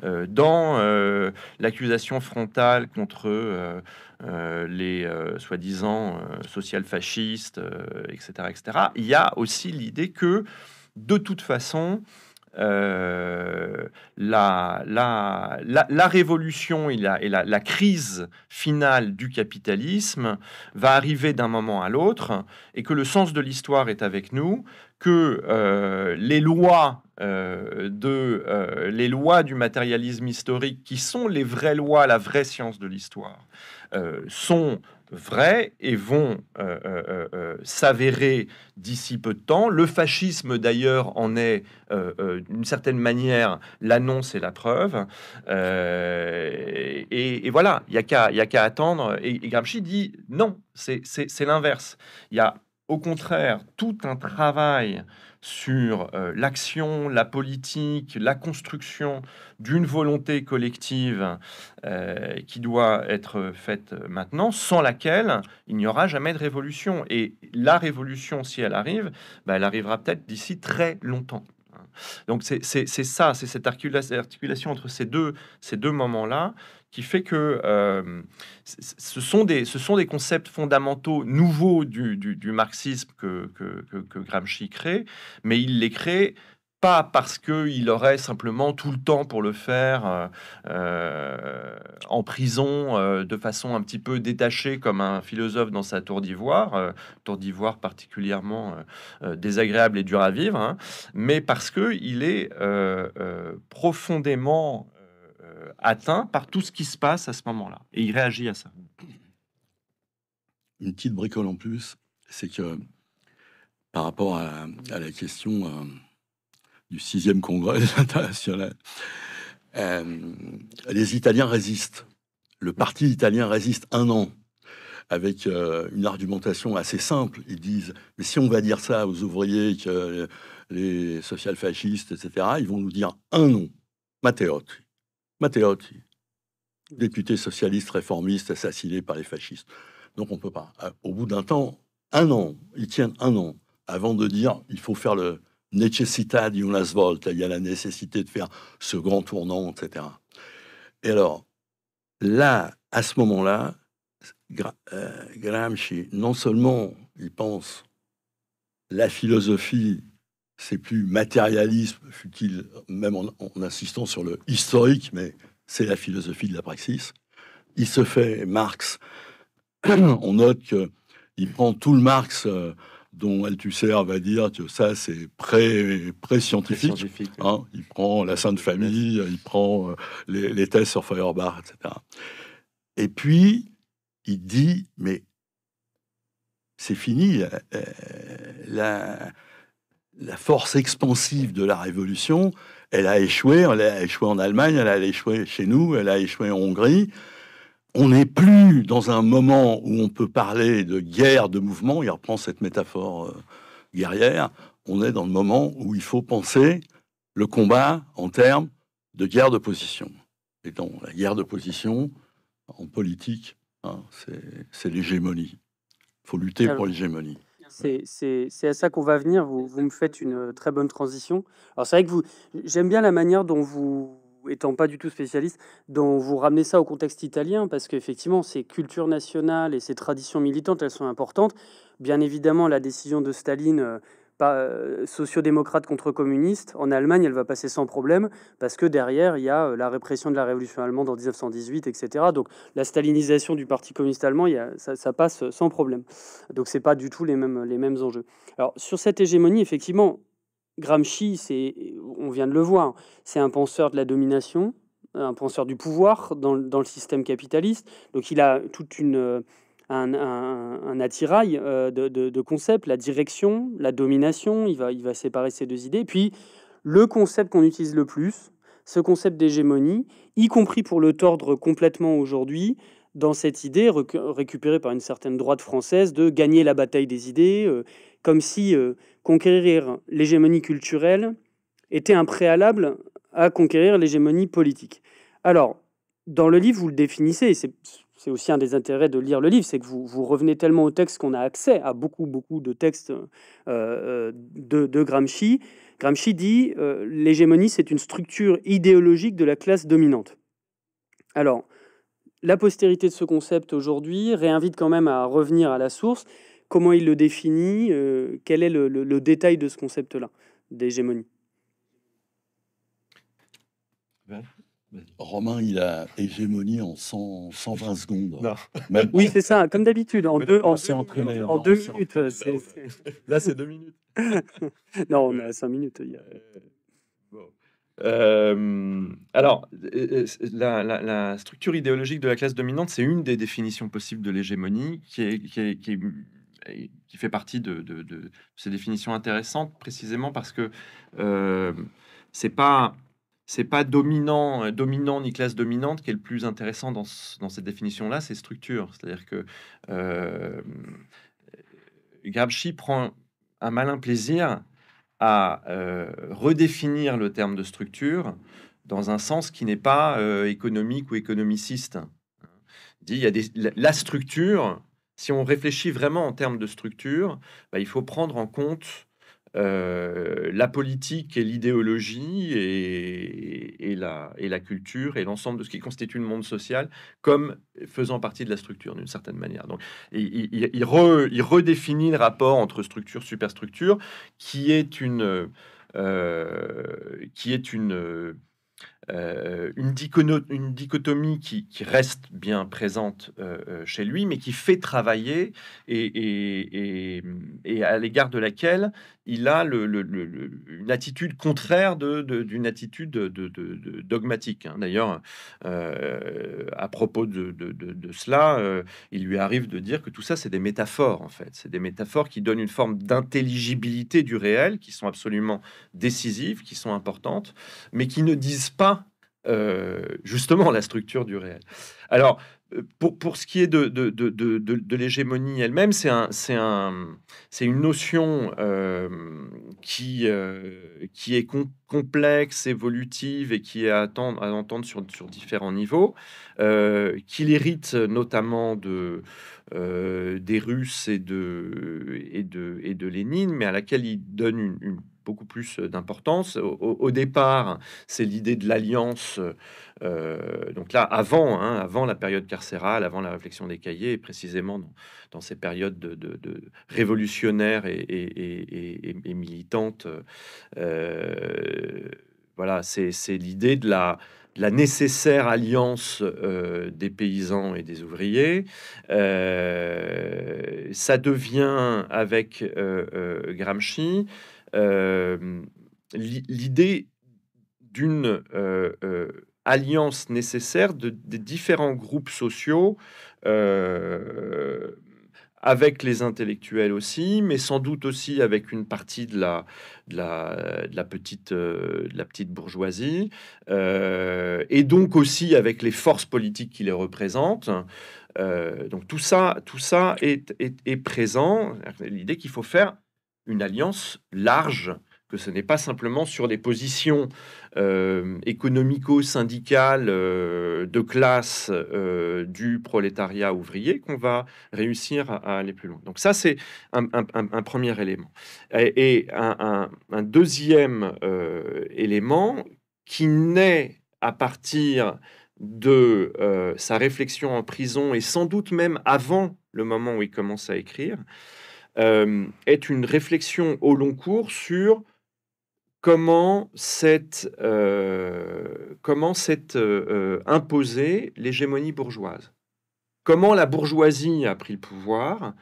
dans l'accusation frontale contre les soi-disant social-fascistes, etc., etc., il y a aussi l'idée que, de toute façon, euh, la, la, la, révolution et, et la, crise finale du capitalisme va arriver d'un moment à l'autre et que le sens de l'histoire est avec nous, que euh, les lois euh, de les lois du matérialisme historique qui sont les vraies lois, la vraie science de l'histoire, sont vrai et vont euh, euh, euh, s'avérer d'ici peu de temps. Le fascisme, d'ailleurs, en est d'une certaine manière l'annonce et la preuve. Et, voilà, il n'y a qu'à attendre. Et, et Gramsci dit non, c'est l'inverse. Il y a au contraire tout un travail sur euh, l'action, la politique, la construction d'une volonté collective euh, qui doit être faite maintenant, sans laquelle il n'y aura jamais de révolution. Et la révolution, si elle arrive, bah, elle arrivera peut-être d'ici très longtemps. Donc c'est ça, c'est cette articulation entre ces deux moments-là qui fait que euh, ce, sont des, ce sont des concepts fondamentaux nouveaux du, marxisme que, que, Gramsci crée, mais il les crée pas parce qu'il aurait simplement tout le temps pour le faire euh, euh, en prison de façon un petit peu détachée comme un philosophe dans sa tour d'ivoire, tour d'ivoire particulièrement désagréable et dur à vivre, hein, mais parce qu'il est profondément euh, atteint par tout ce qui se passe à ce moment-là. Et il réagit à ça. Une petite bricole en plus, c'est que par rapport à, la question euh, du sixième congrès international, euh, les Italiens résistent. Le parti italien résiste un an avec une argumentation assez simple. Ils disent, mais si on va dire ça aux ouvriers, que les social-fascistes, etc., ils vont nous dire un nom, Matteotti. Matteotti, député socialiste réformiste assassiné par les fascistes. Donc on ne peut pas. Ah, au bout d'un temps, un an, ils tiennent un an avant de dire il faut faire le necessità di una svolta, il y a la nécessité de faire ce grand tournant, etc. Et alors, là, à ce moment-là, euh, Gramsci, non seulement il pense la philosophie c'est plus matérialisme, fut-il même en, insistant sur le historique, mais c'est la philosophie de la praxis. Il se fait Marx. On note qu'il prend tout le Marx euh, dont Althusser va dire que ça c'est pré-scientifique. Hein. il prend la Sainte Famille, euh, il prend euh, les, les, tests sur Feuerbach, etc. Et puis il dit mais c'est fini. la, la force expansive de la Révolution, elle a échoué, elle a échoué en Allemagne, elle a échoué chez nous, elle a échoué en Hongrie. On n'est plus dans un moment où on peut parler de guerre de mouvement, il reprend cette métaphore euh, guerrière, on est dans le moment où il faut penser le combat en termes de guerre de position. Et donc la guerre de position, en politique, hein, c'est l'hégémonie. Il faut lutter pour l'hégémonie c'est à ça qu'on va venir. Vous, me faites une euh, très bonne transition. Alors, c'est vrai que vous, j'aime bien la manière dont vous, étant pas du tout spécialiste, dont vous ramenez ça au contexte italien, parce qu'effectivement, ces cultures nationales et ces traditions militantes, elles sont importantes. Bien évidemment, la décision de Staline, euh, euh, sociodémocrate contre communiste, en Allemagne, elle va passer sans problème, parce que derrière, il y a euh, la répression de la révolution allemande en 1918, etc. Donc la stalinisation du Parti communiste allemand, il y a, ça, ça, passe sans problème. Donc c'est pas du tout les mêmes, les mêmes enjeux. Alors sur cette hégémonie, effectivement, Gramsci, c'est, on vient de le voir, c'est un penseur de la domination, un penseur du pouvoir dans, dans le système capitaliste. Donc il a toute une euh, un, un, attirail euh, de, concepts, la direction, la domination, il va, il va séparer ces deux idées. Puis le concept qu'on utilise le plus, ce concept d'hégémonie, y compris pour le tordre complètement aujourd'hui, dans cette idée récupérée par une certaine droite française de gagner la bataille des idées, euh, comme si euh, conquérir l'hégémonie culturelle était un préalable à conquérir l'hégémonie politique. Alors, dans le livre, vous le définissez, c'est c'est aussi un des intérêts de lire le livre, c'est que vous, revenez tellement au texte qu'on a accès à beaucoup, beaucoup de textes euh, euh, de, Gramsci. Gramsci dit euh, l'hégémonie, c'est une structure idéologique de la classe dominante. Alors, la postérité de ce concept aujourd'hui réinvite quand même à revenir à la source. Comment il le définit Quel est le, détail de ce concept-là d'hégémonie ben, Romain, il a hégémonie en 120 secondes. Non. Oui, c'est ça, comme d'habitude, en, deux, en, en, en deux minutes. Euh, Là, c'est deux minutes. non, on a cinq minutes. alors, la, structure idéologique de la classe dominante, c'est une des définitions possibles de l'hégémonie qui, est, qui, fait partie de, ces définitions intéressantes, précisément parce que euh, c'est pas c'est pas dominant, euh, dominant ni classe dominante qui est le plus intéressant dans, cette définition-là, c'est structure. C'est-à-dire que euh, prend un malin plaisir à euh, redéfinir le terme de structure dans un sens qui n'est pas euh, économique ou économiciste. dit, il y a des, la structure, si on réfléchit vraiment en termes de structure, bah, il faut prendre en compte euh, la politique et l'idéologie et, la, culture et l'ensemble de ce qui constitue le monde social comme faisant partie de la structure d'une certaine manière. Donc, il, redéfinit le rapport entre structure superstructure qui est une euh, qui est une euh, une, dichotomie, qui, reste bien présente chez lui, mais qui fait travailler et, et à l'égard de laquelle il a le, une attitude contraire d'une attitude de, dogmatique. Hein. D'ailleurs, euh, à propos de, cela, euh, il lui arrive de dire que tout ça, c'est des métaphores, en fait. C'est des métaphores qui donnent une forme d'intelligibilité du réel, qui sont absolument décisives, qui sont importantes, mais qui ne disent pas euh, justement la structure du réel. Alors, euh, pour, pour ce qui est de, de, l'hégémonie elle-même, c'est un, un, c'est une notion euh, qui, qui est complexe, évolutive et qui est à, à entendre sur, différents niveaux, qu'il hérite notamment de, des Russes et de, et de, et de Lénine, mais à laquelle il donne une beaucoup plus euh, d'importance. Au, départ, c'est l'idée de l'alliance. Euh, donc là, avant, hein, avant la période carcérale, avant la réflexion des cahiers, et précisément dans, ces périodes de, révolutionnaires et, et, militantes, euh, voilà, c'est l'idée de la, nécessaire alliance des paysans et des ouvriers. ça devient, avec Gramsci, euh, l'idée d'une euh, euh, alliance nécessaire de, des différents groupes sociaux avec les intellectuels aussi, mais sans doute aussi avec une partie de la, de la, la, petite, de la petite bourgeoisie, et donc aussi avec les forces politiques qui les représentent. donc tout ça, tout ça est, est présent. L'idée qu'il faut faire une alliance large que ce n'est pas simplement sur les positions euh, économico-syndicales euh, de classe euh, du prolétariat ouvrier qu'on va réussir à, aller plus loin. Donc ça, c'est un, premier élément. Et, un, deuxième élément qui naît à partir de sa réflexion en prison et sans doute même avant le moment où il commence à écrire, euh, est une réflexion au long cours sur comment cette, euh, comment cette euh, imposer l'hégémonie bourgeoise. Comment la bourgeoisie a pris le pouvoir,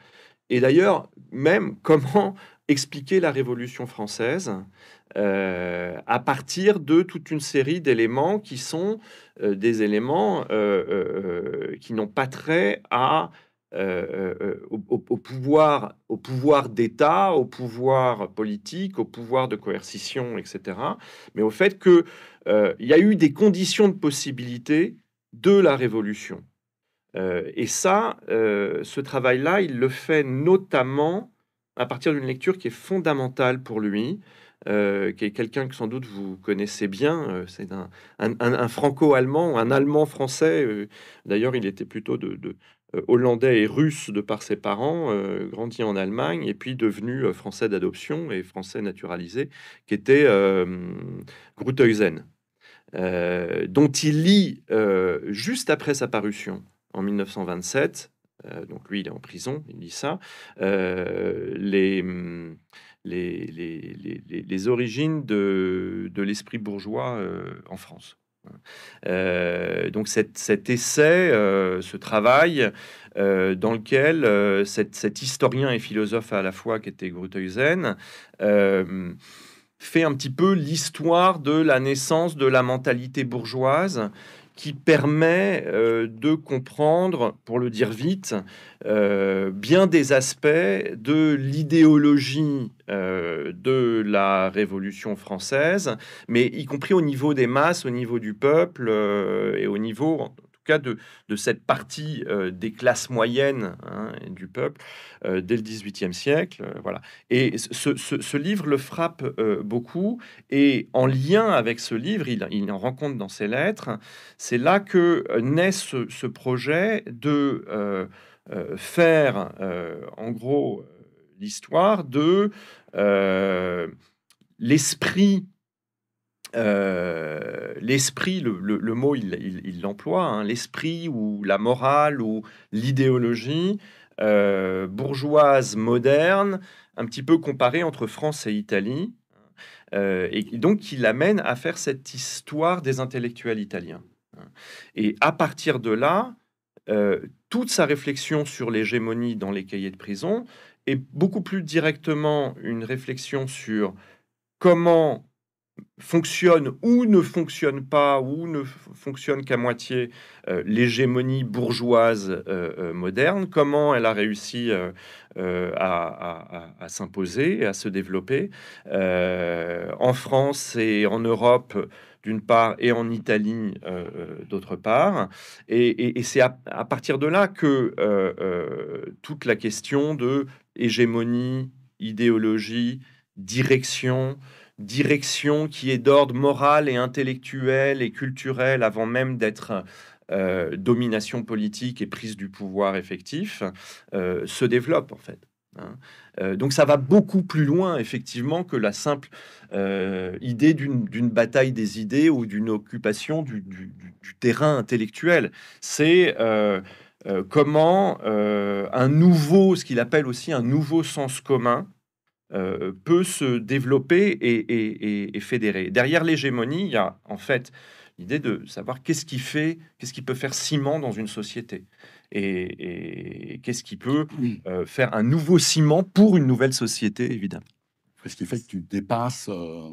et d'ailleurs même comment expliquer la Révolution française à partir de toute une série d'éléments qui sont des éléments qui n'ont pas trait à euh, euh, euh, au, pouvoir, au pouvoir d'État, au pouvoir politique, au pouvoir de coercition, etc. Mais au fait que il y a eu des conditions de possibilité de la révolution. et ça, ce travail-là, il le fait notamment à partir d'une lecture qui est fondamentale pour lui, qui est quelqu'un que sans doute vous connaissez bien. c'est un, un, un franco-allemand, un allemand-français. D'ailleurs, il était plutôt de, euh, hollandais et russe de par ses parents, euh, grandi en Allemagne et puis devenu euh, français d'adoption et français naturalisé, qui était euh, dont il lit juste après sa parution en 1927. donc lui, il est en prison, il lit ça. Mm, les, origines de l'esprit bourgeois en France. Euh, donc cet, essai, euh, ce travail euh, dans lequel cet, historien et philosophe à la fois qui était euh, fait un petit peu l'histoire de la naissance de la mentalité bourgeoise qui permet euh, de comprendre, pour le dire vite, euh, bien des aspects de l'idéologie euh, de la Révolution française, mais y compris au niveau des masses, au niveau du peuple et au niveau, cas de, de cette partie euh, des classes moyennes hein, du peuple euh, dès le 18e siècle. Euh, voilà. Et ce, ce, ce, livre le frappe beaucoup. Et en lien avec ce livre, il, il en rencontre dans ses lettres, c'est là que naît ce, ce projet de faire, en gros, l'histoire de l'esprit euh, l'esprit, le, mot, il l'emploie, hein. l'esprit ou la morale ou l'idéologie euh, bourgeoise moderne, un petit peu comparée entre France et Italie, euh, et donc qui l'amène à faire cette histoire des intellectuels italiens. Hein. Et à partir de là, toute sa réflexion sur l'hégémonie dans les cahiers de prison est beaucoup plus directement une réflexion sur comment fonctionne ou ne fonctionne pas ou ne fonctionne qu'à moitié euh, l'hégémonie bourgeoise euh, euh, moderne, comment elle a réussi à, s'imposer et à se développer en France et en Europe d'une part et en Italie d'autre part. Et, c'est à, partir de là que toute la question de hégémonie, idéologie, direction, direction qui est d'ordre moral et intellectuel et culturel avant même d'être euh, domination politique et prise du pouvoir effectif, euh, se développe en fait. Hein. Euh, donc ça va beaucoup plus loin effectivement que la simple idée d'une bataille des idées ou d'une occupation du, terrain intellectuel. C'est comment un nouveau, ce qu'il appelle aussi un nouveau sens commun, euh, peut se développer et, fédérer. Derrière l'hégémonie, il y a en fait l'idée de savoir qu'est-ce qui fait, qu'est-ce qui peut faire ciment dans une société et, qu'est-ce qui peut euh, faire un nouveau ciment pour une nouvelle société, évidemment. Ce qui fait que tu dépasses euh,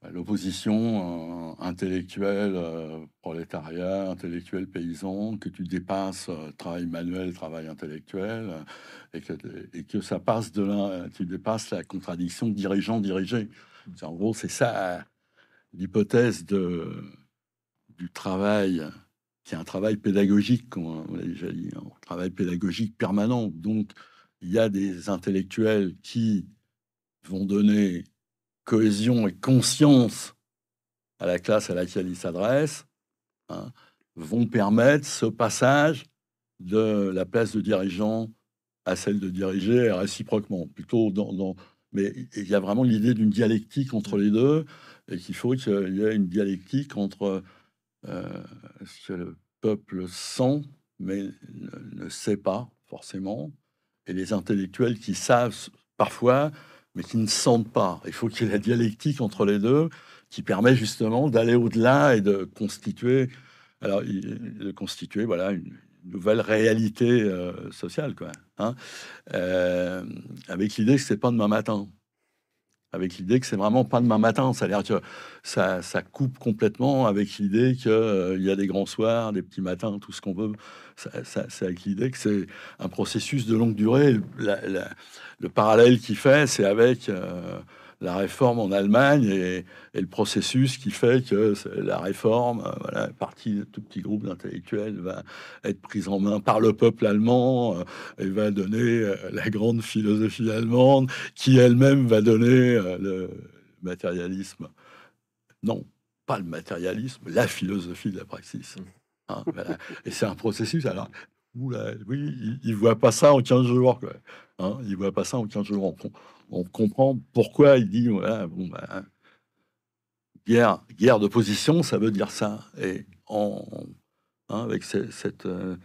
bah, l'opposition euh, intellectuelle, euh, prolétariat, intellectuel, paysan, que tu dépasses euh, travail manuel, travail intellectuel, et que, et que ça passe de là, tu dépasses la contradiction dirigeant-dirigé. En gros, c'est ça l'hypothèse de, du travail, qui est un travail pédagogique, comme on l'a déjà dit, hein, un travail pédagogique permanent. Donc, il y a des intellectuels qui vont donner cohésion et conscience à la classe à laquelle il s'adresse, hein, vont permettre ce passage de la place de dirigeant à celle de diriger réciproquement. Plutôt dans, Mais il y a vraiment l'idée d'une dialectique entre les deux et qu'il faut qu'il y ait une dialectique entre euh, ce que le peuple sent mais ne sait pas forcément et les intellectuels qui savent parfois mais qui ne sentent pas. Il faut qu'il y ait la dialectique entre les deux qui permet justement d'aller au-delà et de constituer, alors, de constituer voilà, une nouvelle réalité euh, sociale, quoi, hein. euh, avec l'idée que ce n'est pas demain matin avec l'idée que c'est vraiment pas demain matin. ça a dire que ça, coupe complètement avec l'idée qu'il euh, il y a des grands soirs, des petits matins, tout ce qu'on veut. c'est avec l'idée que c'est un processus de longue durée. le parallèle qu'il fait, c'est avec euh, la réforme en Allemagne et, le processus qui fait que la réforme, euh, voilà, un tout petit groupe d'intellectuels va être prise en main par le peuple allemand euh, et va donner euh, la grande philosophie allemande qui elle-même va donner le matérialisme. Non, pas le matérialisme, la philosophie de la praxis. Mm. Hein, et c'est un processus. Alors, oui, il ne voit pas ça en 15 jours. Hein, il ne voit pas ça en 15 jours on comprend pourquoi il dit voilà, bon, bah, guerre, guerre ça veut dire ça. Et hein, avec cette, euh,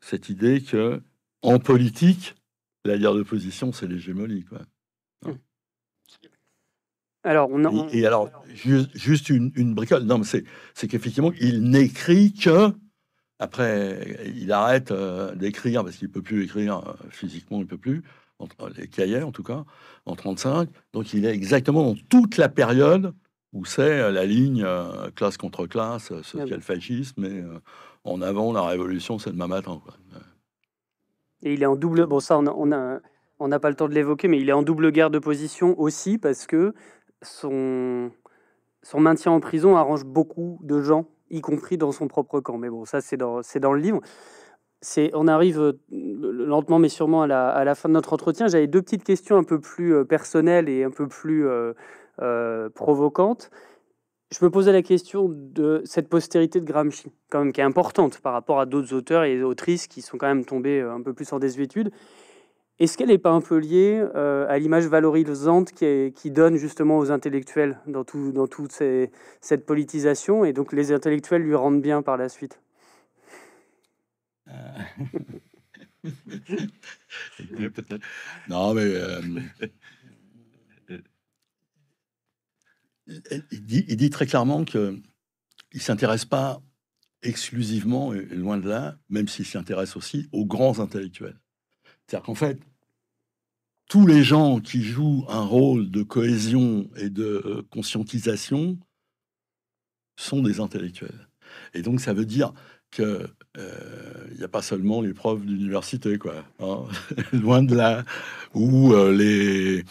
cette idée que en politique, la guerre d'opposition, c'est l'hégémonie. Hein. Hum. Alors, on, Et, alors, juste une, bricole. Non, mais c'est, qu'effectivement, il n'écrit que. Après, il arrête euh, d'écrire parce qu'il peut plus écrire euh, physiquement, il peut plus. Euh, les cahiers en tout cas, en 35. Donc il est exactement dans toute la période où c'est euh, la ligne euh, classe contre classe, ah ce le fascisme, mais en avant, la révolution, c'est demain matin. Et il est en double, bon ça on n'a pas le temps de l'évoquer, mais il est en double guerre de position aussi parce que son, son maintien en prison arrange beaucoup de gens, y compris dans son propre camp. Mais bon, ça c'est dans, dans le livre on arrive euh, lentement mais sûrement à la, fin de notre entretien. J'avais deux petites questions un peu plus euh, personnelles et un peu plus euh, euh, provocantes. Je me posais la question de cette postérité de Gramsci, quand même, qui est importante par rapport à d'autres auteurs et autrices qui sont quand même tombés un peu plus en désuétude. Est-ce qu'elle n'est pas un peu liée à l'image valorisante qui, donne justement aux intellectuels dans, toute cette politisation Et donc les intellectuels lui rendent bien par la suite euh. non, mais. Euh, euh, il, dit, très clairement qu'il il s'intéresse pas exclusivement, et loin de là, même s'il s'intéresse aussi aux grands intellectuels. C'est-à-dire qu'en fait, tous les gens qui jouent un rôle de cohésion et de conscientisation sont des intellectuels. Et donc, ça veut dire que euh, il n'y a pas seulement les profs d'université, quoi. Hein. Loin de là, ou euh, les,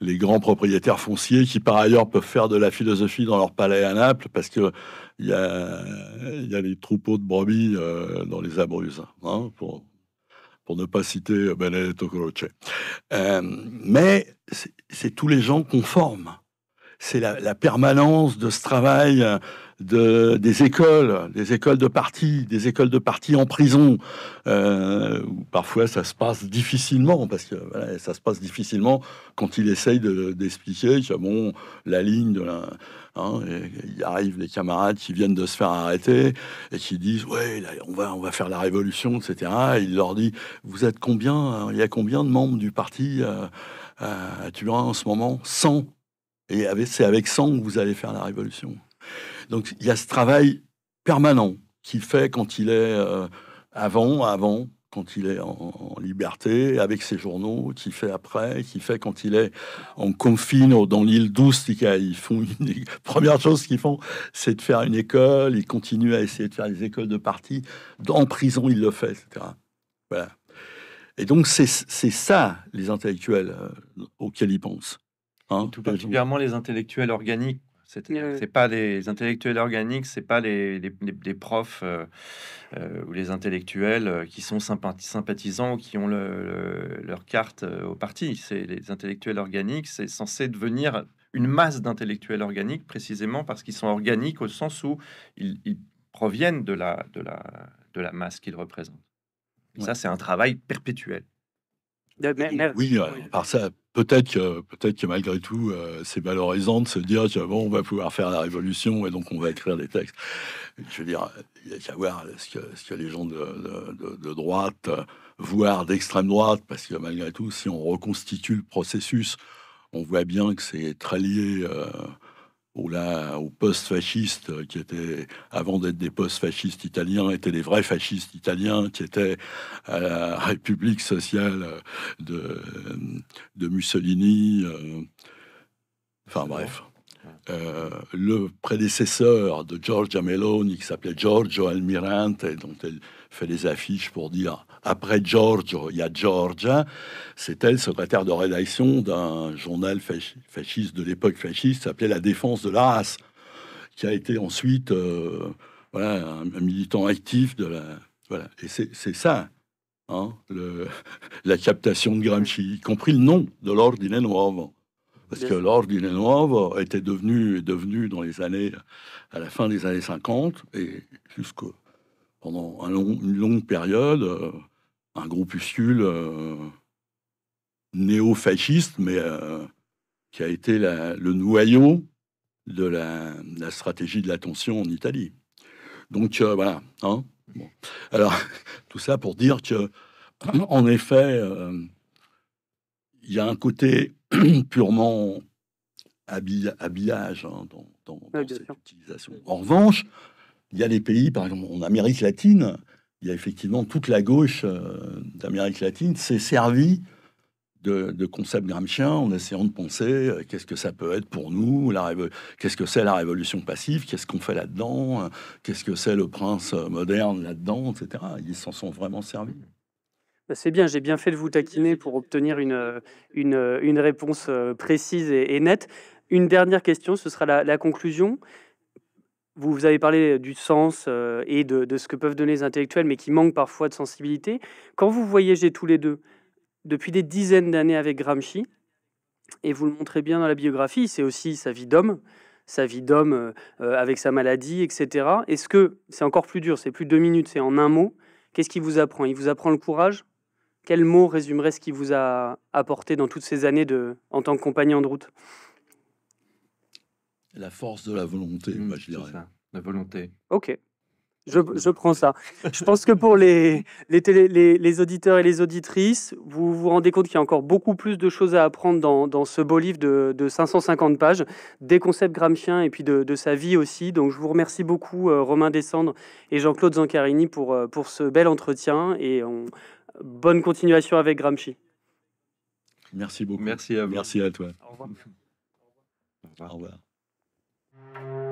les grands propriétaires fonciers qui, par ailleurs, peuvent faire de la philosophie dans leur palais à Naples, parce que il y a, y les troupeaux de brebis euh, dans les Abruzzes, hein, pour, pour ne pas citer Benedetto Croce. mais c'est tous les gens conformes. C'est la, la, permanence de ce travail des écoles, des écoles de parti, des écoles de parti en prison, euh, parfois ça se passe difficilement, parce que ça se passe difficilement quand il essaye d'expliquer de, ah bon, la ligne de la. Hein, il arrive les camarades qui viennent de se faire arrêter et qui disent ouais on va on va faire la révolution etc il leur dit vous êtes combien hein, il y a combien de membres du parti euh, à euh, en ce moment 100 et c'est avec 100 que vous allez faire la révolution donc il y a ce travail permanent qu'il fait quand il est euh, avant, avant, quand il est en, liberté, avec ses journaux, qu'il fait après, qu'il fait quand il est en confine dans l'île douce. Ils font une... première chose qu'ils font, c'est de faire une école. Ils continuent à essayer de faire des écoles de parti. En prison, il le fait, etc. Voilà. Et donc, c'est ça, les intellectuels euh, auxquels ils pensent. Hein. Tout particulièrement les intellectuels organiques c'est n'est pas les intellectuels organiques, c'est pas les, profs euh, euh, ou les intellectuels euh, qui sont sympathisants ou qui ont le, leur carte au parti. C'est les intellectuels organiques, c'est censé devenir une masse d'intellectuels organiques précisément parce qu'ils sont organiques au sens où ils, proviennent de la, de de la masse qu'ils représentent. Et ça, c'est un travail perpétuel. oui, par ça, peut-être que, peut-être que malgré tout, euh, c'est valorisant de se dire que, bon, on va pouvoir faire la révolution et donc on va écrire des textes. Je veux dire, il y a qu'à voir ce que, les gens de, droite, euh, voire d'extrême droite, parce que malgré tout, si on reconstitue le processus, on voit bien que c'est très lié. Euh, ou là, aux post-fascistes euh, qui étaient, avant d'être des post-fascistes italiens, étaient les vrais fascistes italiens qui étaient à la République sociale euh, euh, de, Mussolini. enfin bref. le prédécesseur de Giorgia Meloni, qui s'appelait Giorgio Almirante, dont elle fait des affiches pour dire après Giorgio, il y a Georgia. C'était le secrétaire de rédaction d'un journal fasciste de l'époque fasciste, s'appelait La Défense de la qui a été ensuite euh, un, militant actif de la. Voilà. Et c'est ça. Hein, la captation de Gramsci, y compris le nom de l'Ordine Nuovo. Parce que l'Ordine Nuovo était devenu, devenu dans les années, à la fin des années 50, et jusqu'au pendant une longue période, euh, un groupuscule euh, néo-fasciste, mais euh, qui a été le noyau de la, stratégie de l'attention en Italie. Donc euh, voilà. Hein. Alors tout ça pour dire que, en effet, il y a un côté purement habillage hein, dans, cette utilisation. En revanche, il y a des pays, par exemple en Amérique latine, il y a effectivement toute la gauche euh, d'Amérique latine s'est servie de, concepts gramsciens en essayant de penser euh, qu'est-ce que ça peut être pour nous, la qu'est-ce que c'est la révolution passive, qu'est-ce qu'on fait là-dedans, euh, qu'est-ce que c'est le prince moderne là-dedans, etc. Ils s'en sont vraiment servis. Bah, c'est bien, j'ai bien fait de vous taquiner pour obtenir une, réponse précise et, nette. Une dernière question, ce sera la conclusion vous, vous avez parlé du sens euh, et de, ce que peuvent donner les intellectuels, mais qui manquent parfois de sensibilité. Quand vous voyagez tous les deux, depuis des dizaines d'années avec Gramsci, et vous le montrez bien dans la biographie, c'est aussi sa vie d'homme, sa vie d'homme euh, euh, avec sa maladie, etc. Est-ce que c'est encore plus dur, c'est plus de deux minutes, c'est en un mot Qu'est-ce qui vous apprend Il vous apprend le courage Quel mot résumerait ce qui vous a apporté dans toutes ces années de, en tant que compagnon de route la force de la volonté, mmh, je dirais. la volonté. Ok. Je, je, prends ça. Je pense que pour les, les, les, auditeurs et les auditrices, vous vous rendez compte qu'il y a encore beaucoup plus de choses à apprendre dans, dans ce beau livre de, de, 550 pages, des concepts gramsciens et puis de, de, sa vie aussi. Donc je vous remercie beaucoup, euh, Romain Descendre et Jean-Claude Zancarini, pour, euh, pour ce bel entretien. Et bonne continuation avec Gramsci. Merci beaucoup. Merci à vous. Merci à toi. Au revoir. Au revoir. Thank you.